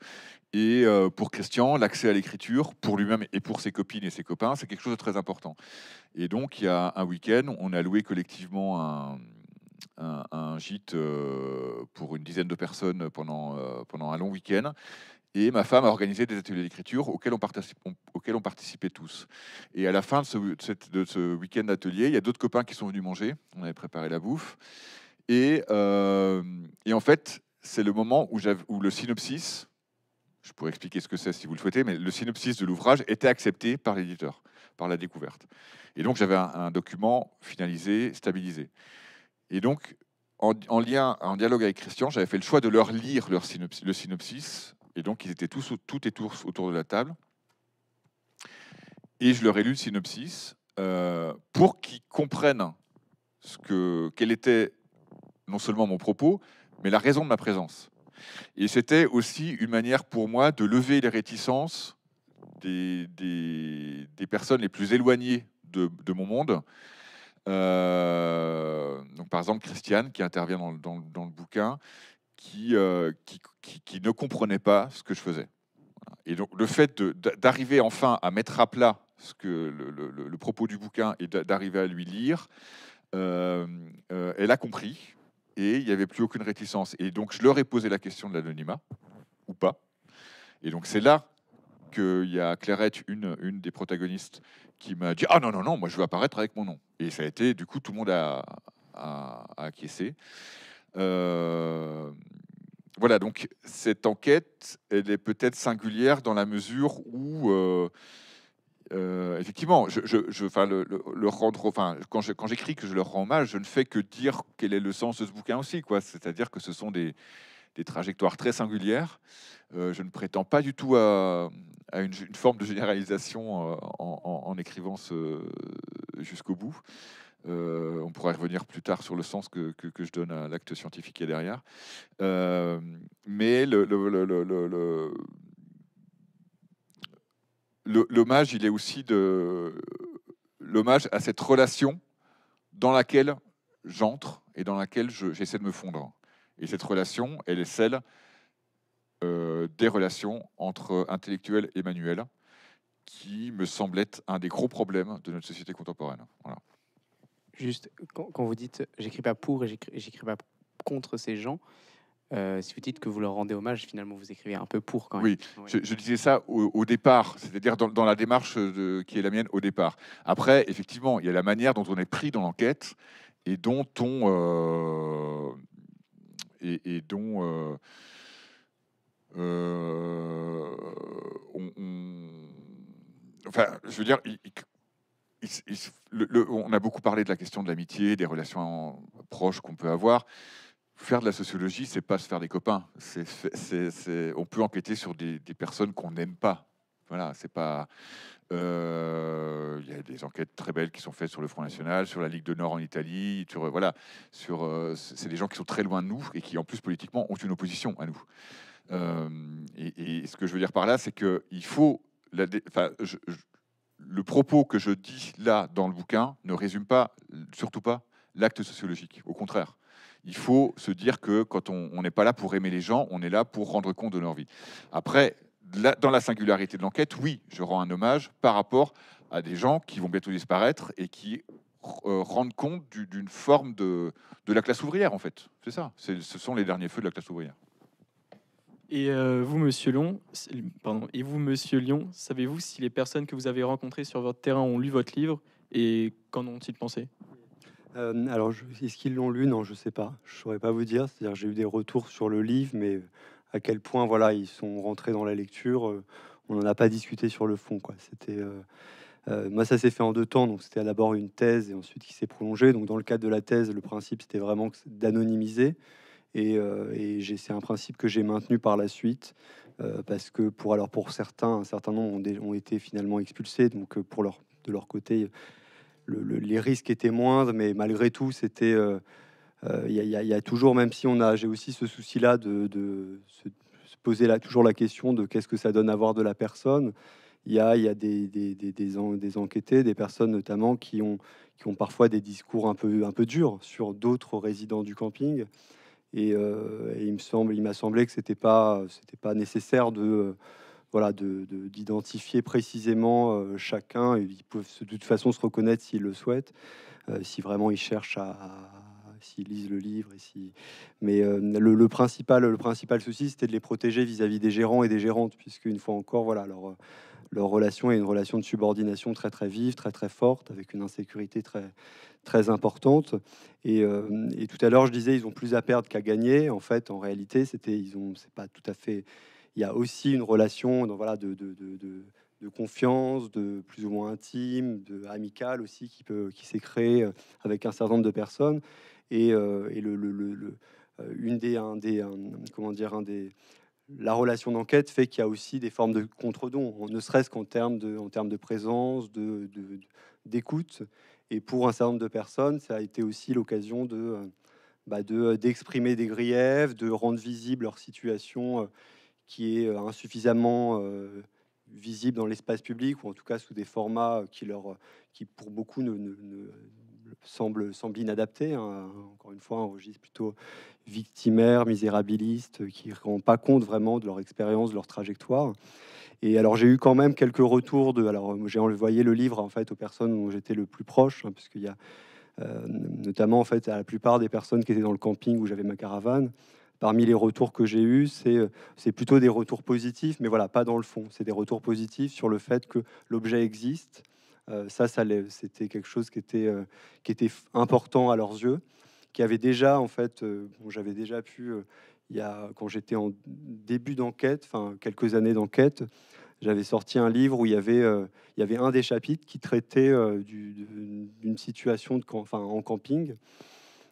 Et pour Christian, l'accès à l'écriture, pour lui-même et pour ses copines et ses copains, c'est quelque chose de très important. Et donc, il y a un week-end, on a loué collectivement un, gîte pour une dizaine de personnes pendant, pendant un long week-end. Et ma femme a organisé des ateliers d'écriture auxquels on, on participait tous. Et à la fin de ce, de ce week-end d'atelier, il y a d'autres copains qui sont venus manger. On avait préparé la bouffe. Et, euh, en fait, c'est le moment où, le synopsis, je pourrais expliquer ce que c'est si vous le souhaitez, mais le synopsis de l'ouvrage était accepté par l'éditeur, par la découverte. Et donc j'avais un, document finalisé, stabilisé. Et donc, en, lien, en dialogue avec Christian, j'avais fait le choix de leur lire leur synopsis, le synopsis et donc, ils étaient tous, et tous autour de la table. Et je leur ai lu le synopsis euh, pour qu'ils comprennent ce que, quel était non seulement mon propos, mais la raison de ma présence. Et c'était aussi une manière pour moi de lever les réticences des, personnes les plus éloignées de, mon monde. Euh, donc par exemple, Christiane, qui intervient dans, dans le bouquin, euh, qui, qui, ne comprenaient pas ce que je faisais. Et donc le fait d'arriver enfin à mettre à plat ce que le, propos du bouquin et d'arriver à lui lire, euh, euh, elle a compris et il n'y avait plus aucune réticence. Et donc je leur ai posé la question de l'anonymat ou pas. Et donc c'est là qu'il y a Clairette, une, une des protagonistes, qui m'a dit Ah non, non, non, moi je veux apparaître avec mon nom. Et ça a été, du coup, tout le monde a acquiescé. Euh, voilà, donc cette enquête, elle est peut-être singulière dans la mesure où, euh, euh, effectivement, je, je, le, rendre, enfin, quand, quand j'écris que je leur rends mal je ne fais que dire quel est le sens de ce bouquin aussi, quoi. C'est-à-dire que ce sont des, trajectoires très singulières. je ne prétends pas du tout à, une, forme de généralisation en, écrivant jusqu'au bout. Euh, on pourra revenir plus tard sur le sens que, je donne à l'acte scientifique qui est derrière. Euh, mais l'hommage, il est aussi de l'hommage à cette relation dans laquelle j'entre et dans laquelle j'essaie de me fondre. Et cette relation, elle est celle euh, des relations entre intellectuels et manuels, qui me semble être un des gros problèmes de notre société contemporaine. Voilà. Juste, quand, vous dites j'écris pas pour et j'écris pas contre ces gens, euh, si vous dites que vous leur rendez hommage, finalement, vous écrivez un peu pour quand même. Oui, je, disais ça au, départ, c'est-à-dire dans, la démarche qui est la mienne au départ. Après, effectivement, il y a la manière dont on est pris dans l'enquête et dont on. Euh, et, dont. Euh, enfin, je veux dire, on a beaucoup parlé de la question de l'amitié, des relations proches qu'on peut avoir. Faire de la sociologie, c'est pas se faire des copains. on peut enquêter sur des, personnes qu'on n'aime pas. Voilà, c'est pas. Euh, il y a des enquêtes très belles qui sont faites sur le Front National, sur la Ligue de Nord en Italie, euh, voilà, sur euh, c'est des gens qui sont très loin de nous et qui en plus politiquement ont une opposition à nous. et, ce que je veux dire par là, c'est qu'il faut la, le propos que je dis là dans le bouquin ne résume pas, surtout pas, l'acte sociologique. Au contraire, il faut se dire que quand on n'est pas là pour aimer les gens, on est là pour rendre compte de leur vie. Après, dans la singularité de l'enquête, oui, je rends un hommage par rapport à des gens qui vont bientôt disparaître et qui euh, rendent compte d'une forme de la classe ouvrière, en fait. C'est ça, ce sont les derniers feux de la classe ouvrière. Et euh, vous, Monsieur Lyon, et vous, Monsieur Lyon, savez-vous si les personnes que vous avez rencontrées sur votre terrain ont lu votre livre et qu'en ont-ils pensé euh, Alors, est-ce qu'ils l'ont lu Non, je ne sais pas. Je ne saurais pas vous dire. C'est-à-dire, j'ai eu des retours sur le livre, mais euh, à quel point, voilà, ils sont rentrés dans la lecture, on n'en a pas discuté sur le fond, quoi. moi, ça s'est fait en deux temps. Donc, c'était d'abord une thèse et ensuite qui s'est prolongée. Donc, dans le cadre de la thèse, le principe, c'était vraiment d'anonymiser. Et, euh, c'est un principe que j'ai maintenu par la suite, euh, parce que pour, certains, un certain nombre ont, été finalement expulsés, donc euh, pour de leur côté, les risques étaient moindres, mais malgré tout, c'était... Il y, a toujours, même si on a, j'ai aussi ce souci-là de, se poser toujours la question de qu'est-ce que ça donne à voir de la personne. Il y a, des, des, enquêtés, des personnes notamment qui ont, parfois des discours un peu, un peu durs sur d'autres résidents du camping. Euh, et, il semble, il m'a semblé que c'était pas, pas nécessaire de, euh, voilà, de, d'identifier précisément euh, chacun. Ils peuvent de toute façon se reconnaître s'ils le souhaitent, si vraiment ils cherchent à s'ils lisent le livre. Et Mais euh, le, principal, le principal souci, c'était de les protéger vis-à-vis des gérants et des gérantes, puisque une fois encore, voilà, leur, euh, leur relation est une relation de subordination très très vive, très très forte, avec une insécurité très très importante. Euh, et, tout à l'heure, je disais, ils ont plus à perdre qu'à gagner. En fait, en réalité, c'était, ils ont, c'est pas tout à fait. Il y a aussi une relation, voilà, de, de, de de confiance, de plus ou moins intime, de amical aussi qui peut qui s'est créé euh, avec un certain nombre de personnes et, euh, et le, le, le, euh, une des un des un, comment dire un des la relation d'enquête fait qu'il y a aussi des formes de contre-dons, ne serait-ce qu'en termes de, en termes de présence, de, d'écoute. Et pour un certain nombre de personnes, ça a été aussi l'occasion de, bah de, d'exprimer des griefs, de rendre visible leur situation qui est insuffisamment visibles dans l'espace public ou en tout cas sous des formats qui, pour beaucoup, ne, semblent, inadaptés. Hein. Encore une fois, un registre plutôt victimaire, misérabiliste, qui ne rend pas compte vraiment de leur expérience, de leur trajectoire. Et alors j'ai eu quand même quelques retours de. Alors j'ai envoyé le livre en fait aux personnes dont j'étais le plus proche, hein, y a euh, notamment en fait à la plupart des personnes qui étaient dans le camping où j'avais ma caravane parmi les retours que j'ai eus, euh, c'est plutôt des retours positifs, mais voilà, pas dans le fond. C'est des retours positifs sur le fait que l'objet existe. Euh, ça, ça c'était quelque chose qui était, euh, important à leurs yeux, qui avait déjà, en fait, j'avais déjà pu, quand j'étais en début d'enquête, enfin quelques années d'enquête, j'avais sorti un livre où il y avait, un des chapitres qui traitait d'une situation en camping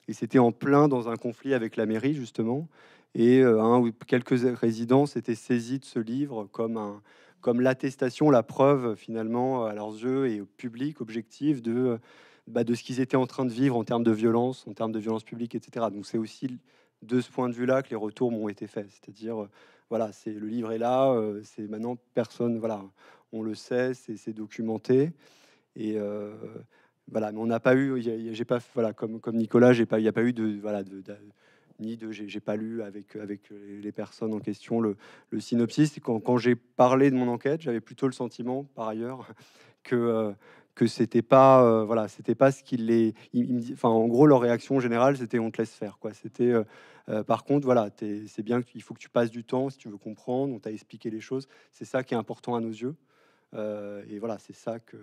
et c'était en plein dans un conflit avec la mairie, justement. Et euh, un ou quelques résidents s'étaient saisis de ce livre comme un, comme l'attestation, la preuve finalement à leurs yeux et au public objectif de, bah, de ce qu'ils étaient en train de vivre en termes de violence, en termes de violence publique, etc. Donc c'est aussi de ce point de vue-là que les retours m'ont été faits, c'est-à-dire euh, voilà, c'est le livre est là, euh, c'est maintenant personne, voilà, on le sait, c'est documenté et euh, voilà, mais on n'a pas eu, j'ai pas, voilà, comme, comme Nicolas, j'ai pas, il n'y a pas eu de, voilà, ni de, j'ai pas lu avec avec les personnes en question le, synopsis. Quand, quand j'ai parlé de mon enquête, j'avais plutôt le sentiment, par ailleurs, que ce euh, que c'était pas euh, voilà c'était pas ce qu'il les enfin en gros leur réaction générale c'était on te laisse faire quoi c'était euh, par contre voilà c'est bien qu'il faut que tu passes du temps si tu veux comprendre on t'a expliqué les choses c'est ça qui est important à nos yeux euh, et voilà, c'est ça que,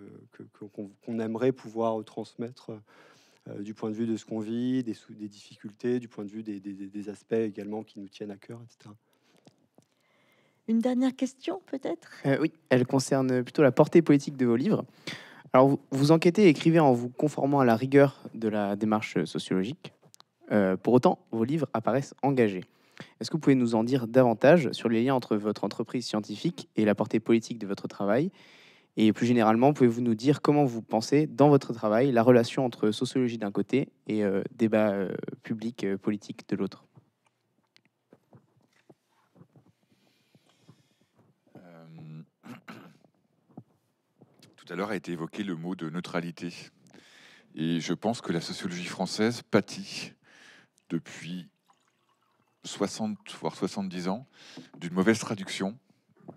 qu'on, aimerait pouvoir transmettre euh, du point de vue de ce qu'on vit, des, des, difficultés, du point de vue des, des, aspects également qui nous tiennent à cœur, etc. Une dernière question peut-être euh, Oui, elle concerne plutôt la portée politique de vos livres. Alors vous, enquêtez et écrivez en vous conformant à la rigueur de la démarche sociologique. pour autant, vos livres apparaissent engagés. Est-ce que vous pouvez nous en dire davantage sur les liens entre votre entreprise scientifique et la portée politique de votre travail Et plus généralement, pouvez-vous nous dire comment vous pensez, dans votre travail, la relation entre sociologie d'un côté et euh, débat euh, public euh, politique de l'autre Tout à l'heure a été évoqué le mot de neutralité. Et je pense que la sociologie française pâtit depuis 60 voire 70 ans d'une mauvaise traduction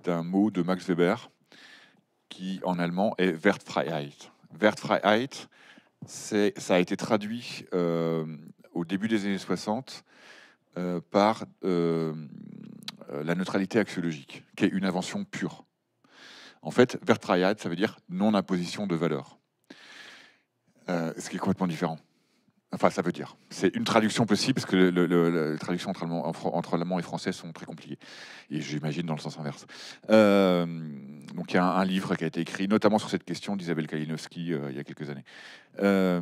d'un mot de Max Weber qui en allemand est Wertfreiheit. Wertfreiheit, ça a été traduit euh, au début des années 60 euh, par euh, la neutralité axiologique, qui est une invention pure. En fait, Wertfreiheit, ça veut dire non-imposition de valeur, ce qui est complètement différent. Enfin, ça veut dire. C'est une traduction possible, parce que les traductions entre allemand, et français sont très compliquées. Et j'imagine dans le sens inverse. Euh, donc, il y a un, livre qui a été écrit, notamment sur cette question d'Isabelle Kalinowski, euh, il y a quelques années. Euh,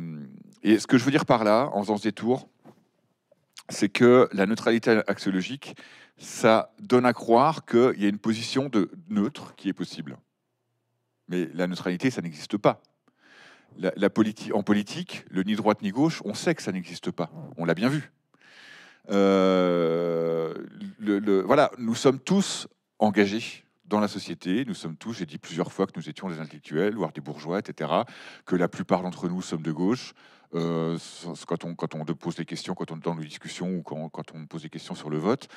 et ce que je veux dire par là, en faisant ce détour, c'est que la neutralité axiologique, ça donne à croire qu'il y a une position de neutre qui est possible. Mais la neutralité, ça n'existe pas la, en politique, le ni droite ni gauche, on sait que ça n'existe pas. On l'a bien vu. Euh, voilà, nous sommes tous engagés dans la société. Nous sommes tous, j'ai dit plusieurs fois que nous étions des intellectuels, voire des bourgeois, etc., que la plupart d'entre nous sommes de gauche. Euh, quand, on, quand pose des questions, quand on est dans nos discussions ou quand, on pose des questions sur le vote.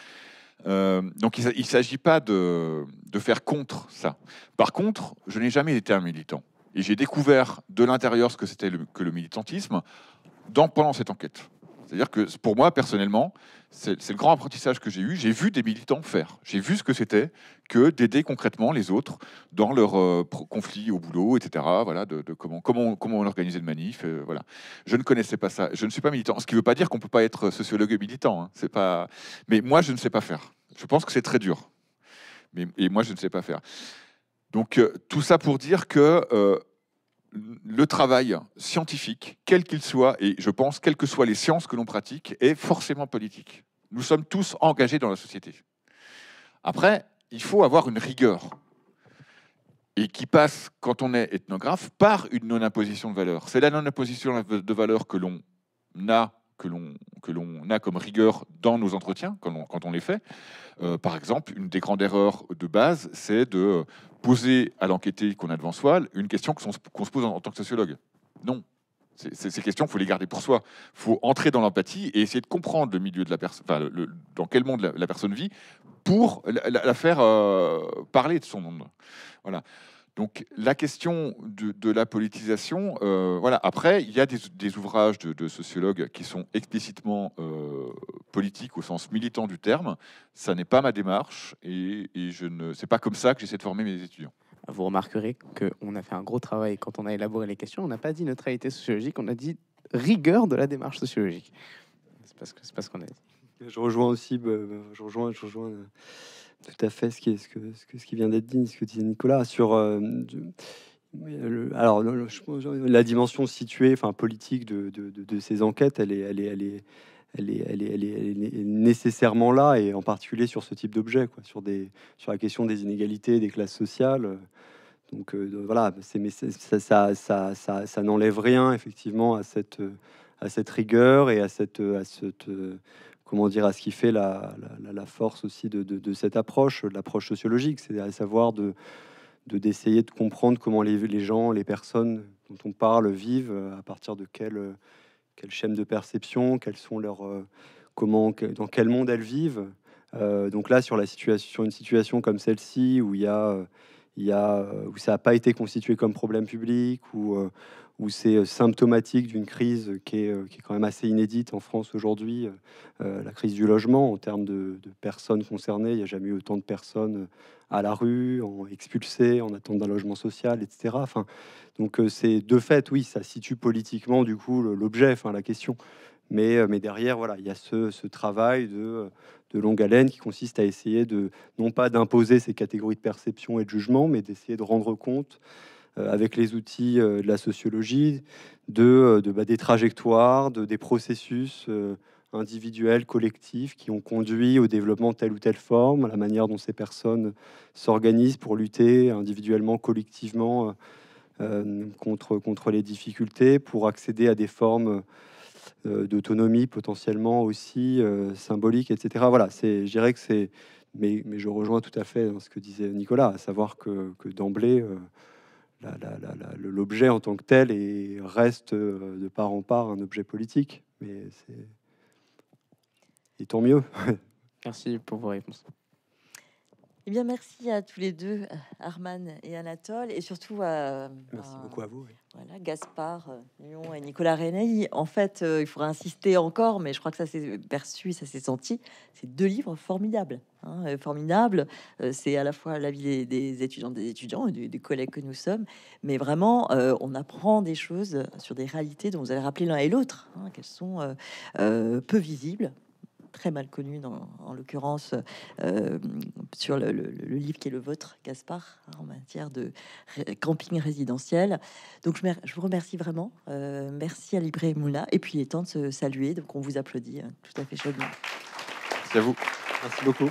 Euh, donc il ne s'agit pas de, faire contre ça. Par contre, je n'ai jamais été un militant. Et j'ai découvert de l'intérieur ce que c'était que le militantisme dans, pendant cette enquête. C'est-à-dire que pour moi, personnellement, c'est le grand apprentissage que j'ai eu. J'ai vu des militants faire. J'ai vu ce que c'était que d'aider concrètement les autres dans leurs euh, conflits au boulot, etc. Voilà, de, comment, comment, comment on organisait le manif. Euh, voilà. Je ne connaissais pas ça. Je ne suis pas militant. Ce qui ne veut pas dire qu'on ne peut pas être sociologue et militant. Hein. C'est pas... Mais moi, je ne sais pas faire. Je pense que c'est très dur. Mais, et moi, je ne sais pas faire. Donc euh, tout ça pour dire que euh, le travail scientifique, quel qu'il soit, et je pense quelles que soient les sciences que l'on pratique, est forcément politique. Nous sommes tous engagés dans la société. Après, il faut avoir une rigueur et qui passe, quand on est ethnographe, par une non-imposition de valeur. C'est la non-imposition de valeur que l'on a que l'on a comme rigueur dans nos entretiens quand on, les fait. Euh, par exemple, une des grandes erreurs de base, c'est de poser à l'enquêté qu'on a devant soi une question qu'on se pose en tant que sociologue. Non, ces, questions, il faut les garder pour soi. Il faut entrer dans l'empathie et essayer de comprendre le milieu de la personne, dans quel monde la, personne vit, pour la, faire euh, parler de son monde. Voilà. Donc la question de, la politisation, euh, voilà. Après, il y a des, ouvrages de, sociologues qui sont explicitement euh, politiques au sens militant du terme. Ça n'est pas ma démarche et, et je ne, c'est pas comme ça que j'essaie de former mes étudiants. Vous remarquerez qu'on a fait un gros travail quand on a élaboré les questions. On n'a pas dit neutralité sociologique, on a dit rigueur de la démarche sociologique. C'est parce que c'est parce qu'on a dit. Je rejoins aussi, bah, bah, je rejoins, je rejoins euh, tout à fait, ce qui, est, ce que, ce qui vient d'être dit, ce que disait Nicolas, sur... Euh, alors, euh, la dimension située, enfin politique de, ces enquêtes, elle est, elle est, elle est, elle nécessairement là, et en particulier sur ce type d'objet, sur, des, sur la question des inégalités, des classes sociales. Euh, donc voilà, mais ça, ça, ça, n'enlève rien effectivement à cette, à cette rigueur et à à cette, comment dire, à ce qui fait la, force aussi de, cette approche, l'approche sociologique, c'est à savoir de d'essayer de, comprendre comment les, les, gens, les personnes dont on parle vivent, euh, à partir de quelle, euh, chaîne de perception, quels sont leurs, euh, comment, dans quel monde elles vivent. donc là, sur la situation, une situation comme celle-ci où il y a, il y a, où ça n'a pas été constitué comme problème public, où, où c'est euh, symptomatique d'une crise euh, qui est, quand même assez inédite en France aujourd'hui, euh, la crise du logement en termes de, personnes concernées. Il n'y a jamais eu autant de personnes à la rue, expulsées, en attente d'un logement social, etc. Enfin, donc c'est de fait, oui, ça situe politiquement du coup l'objet, enfin la question. Mais, mais derrière, voilà, il y a ce, travail de, de longue haleine qui consiste à essayer de, non pas d'imposer ces catégories de perception et de jugement, mais d'essayer de rendre compte euh, avec les outils euh, de la sociologie, de, euh, bah, des trajectoires, de, des processus individuels, collectifs, qui ont conduit au développement de telle ou telle forme, la manière dont ces personnes s'organisent pour lutter individuellement, collectivement contre, contre les difficultés, pour accéder à des formes d'autonomie potentiellement aussi symboliques, etc. Voilà, c'est, je que c'est, mais, mais, je rejoins tout à fait hein, ce que disait Nicolas, à savoir que, que d'emblée, l'objet en tant que tel et reste euh, de part en part un objet politique. Mais c'est et tant mieux. <laughs> Merci pour vos réponses. Eh bien, merci à tous les deux, Arman et Anatole, et surtout à, merci beaucoup à vous. Voilà, Gaspard, Lyon et Nicolas Renaï. En fait, euh, il faudra insister encore, mais je crois que ça s'est perçu, ça s'est senti. C'est deux livres formidables. Hein, euh, formidables. Euh, c'est à la fois l'avis des, des étudiants, des étudiants et des, collègues que nous sommes, mais vraiment, on apprend des choses sur des réalités dont vous allez rappeler l'un et l'autre, hein, qu'elles sont peu visibles très mal connu, dans, en l'occurrence euh, sur le, livre qui est le vôtre, Gaspard, hein, en matière de camping résidentiel. Donc je, je vous remercie vraiment. Euh, merci à Libré Moula Et puis il est temps de se saluer. Donc on vous applaudit hein, tout à fait chaudement. Merci à vous. Merci beaucoup.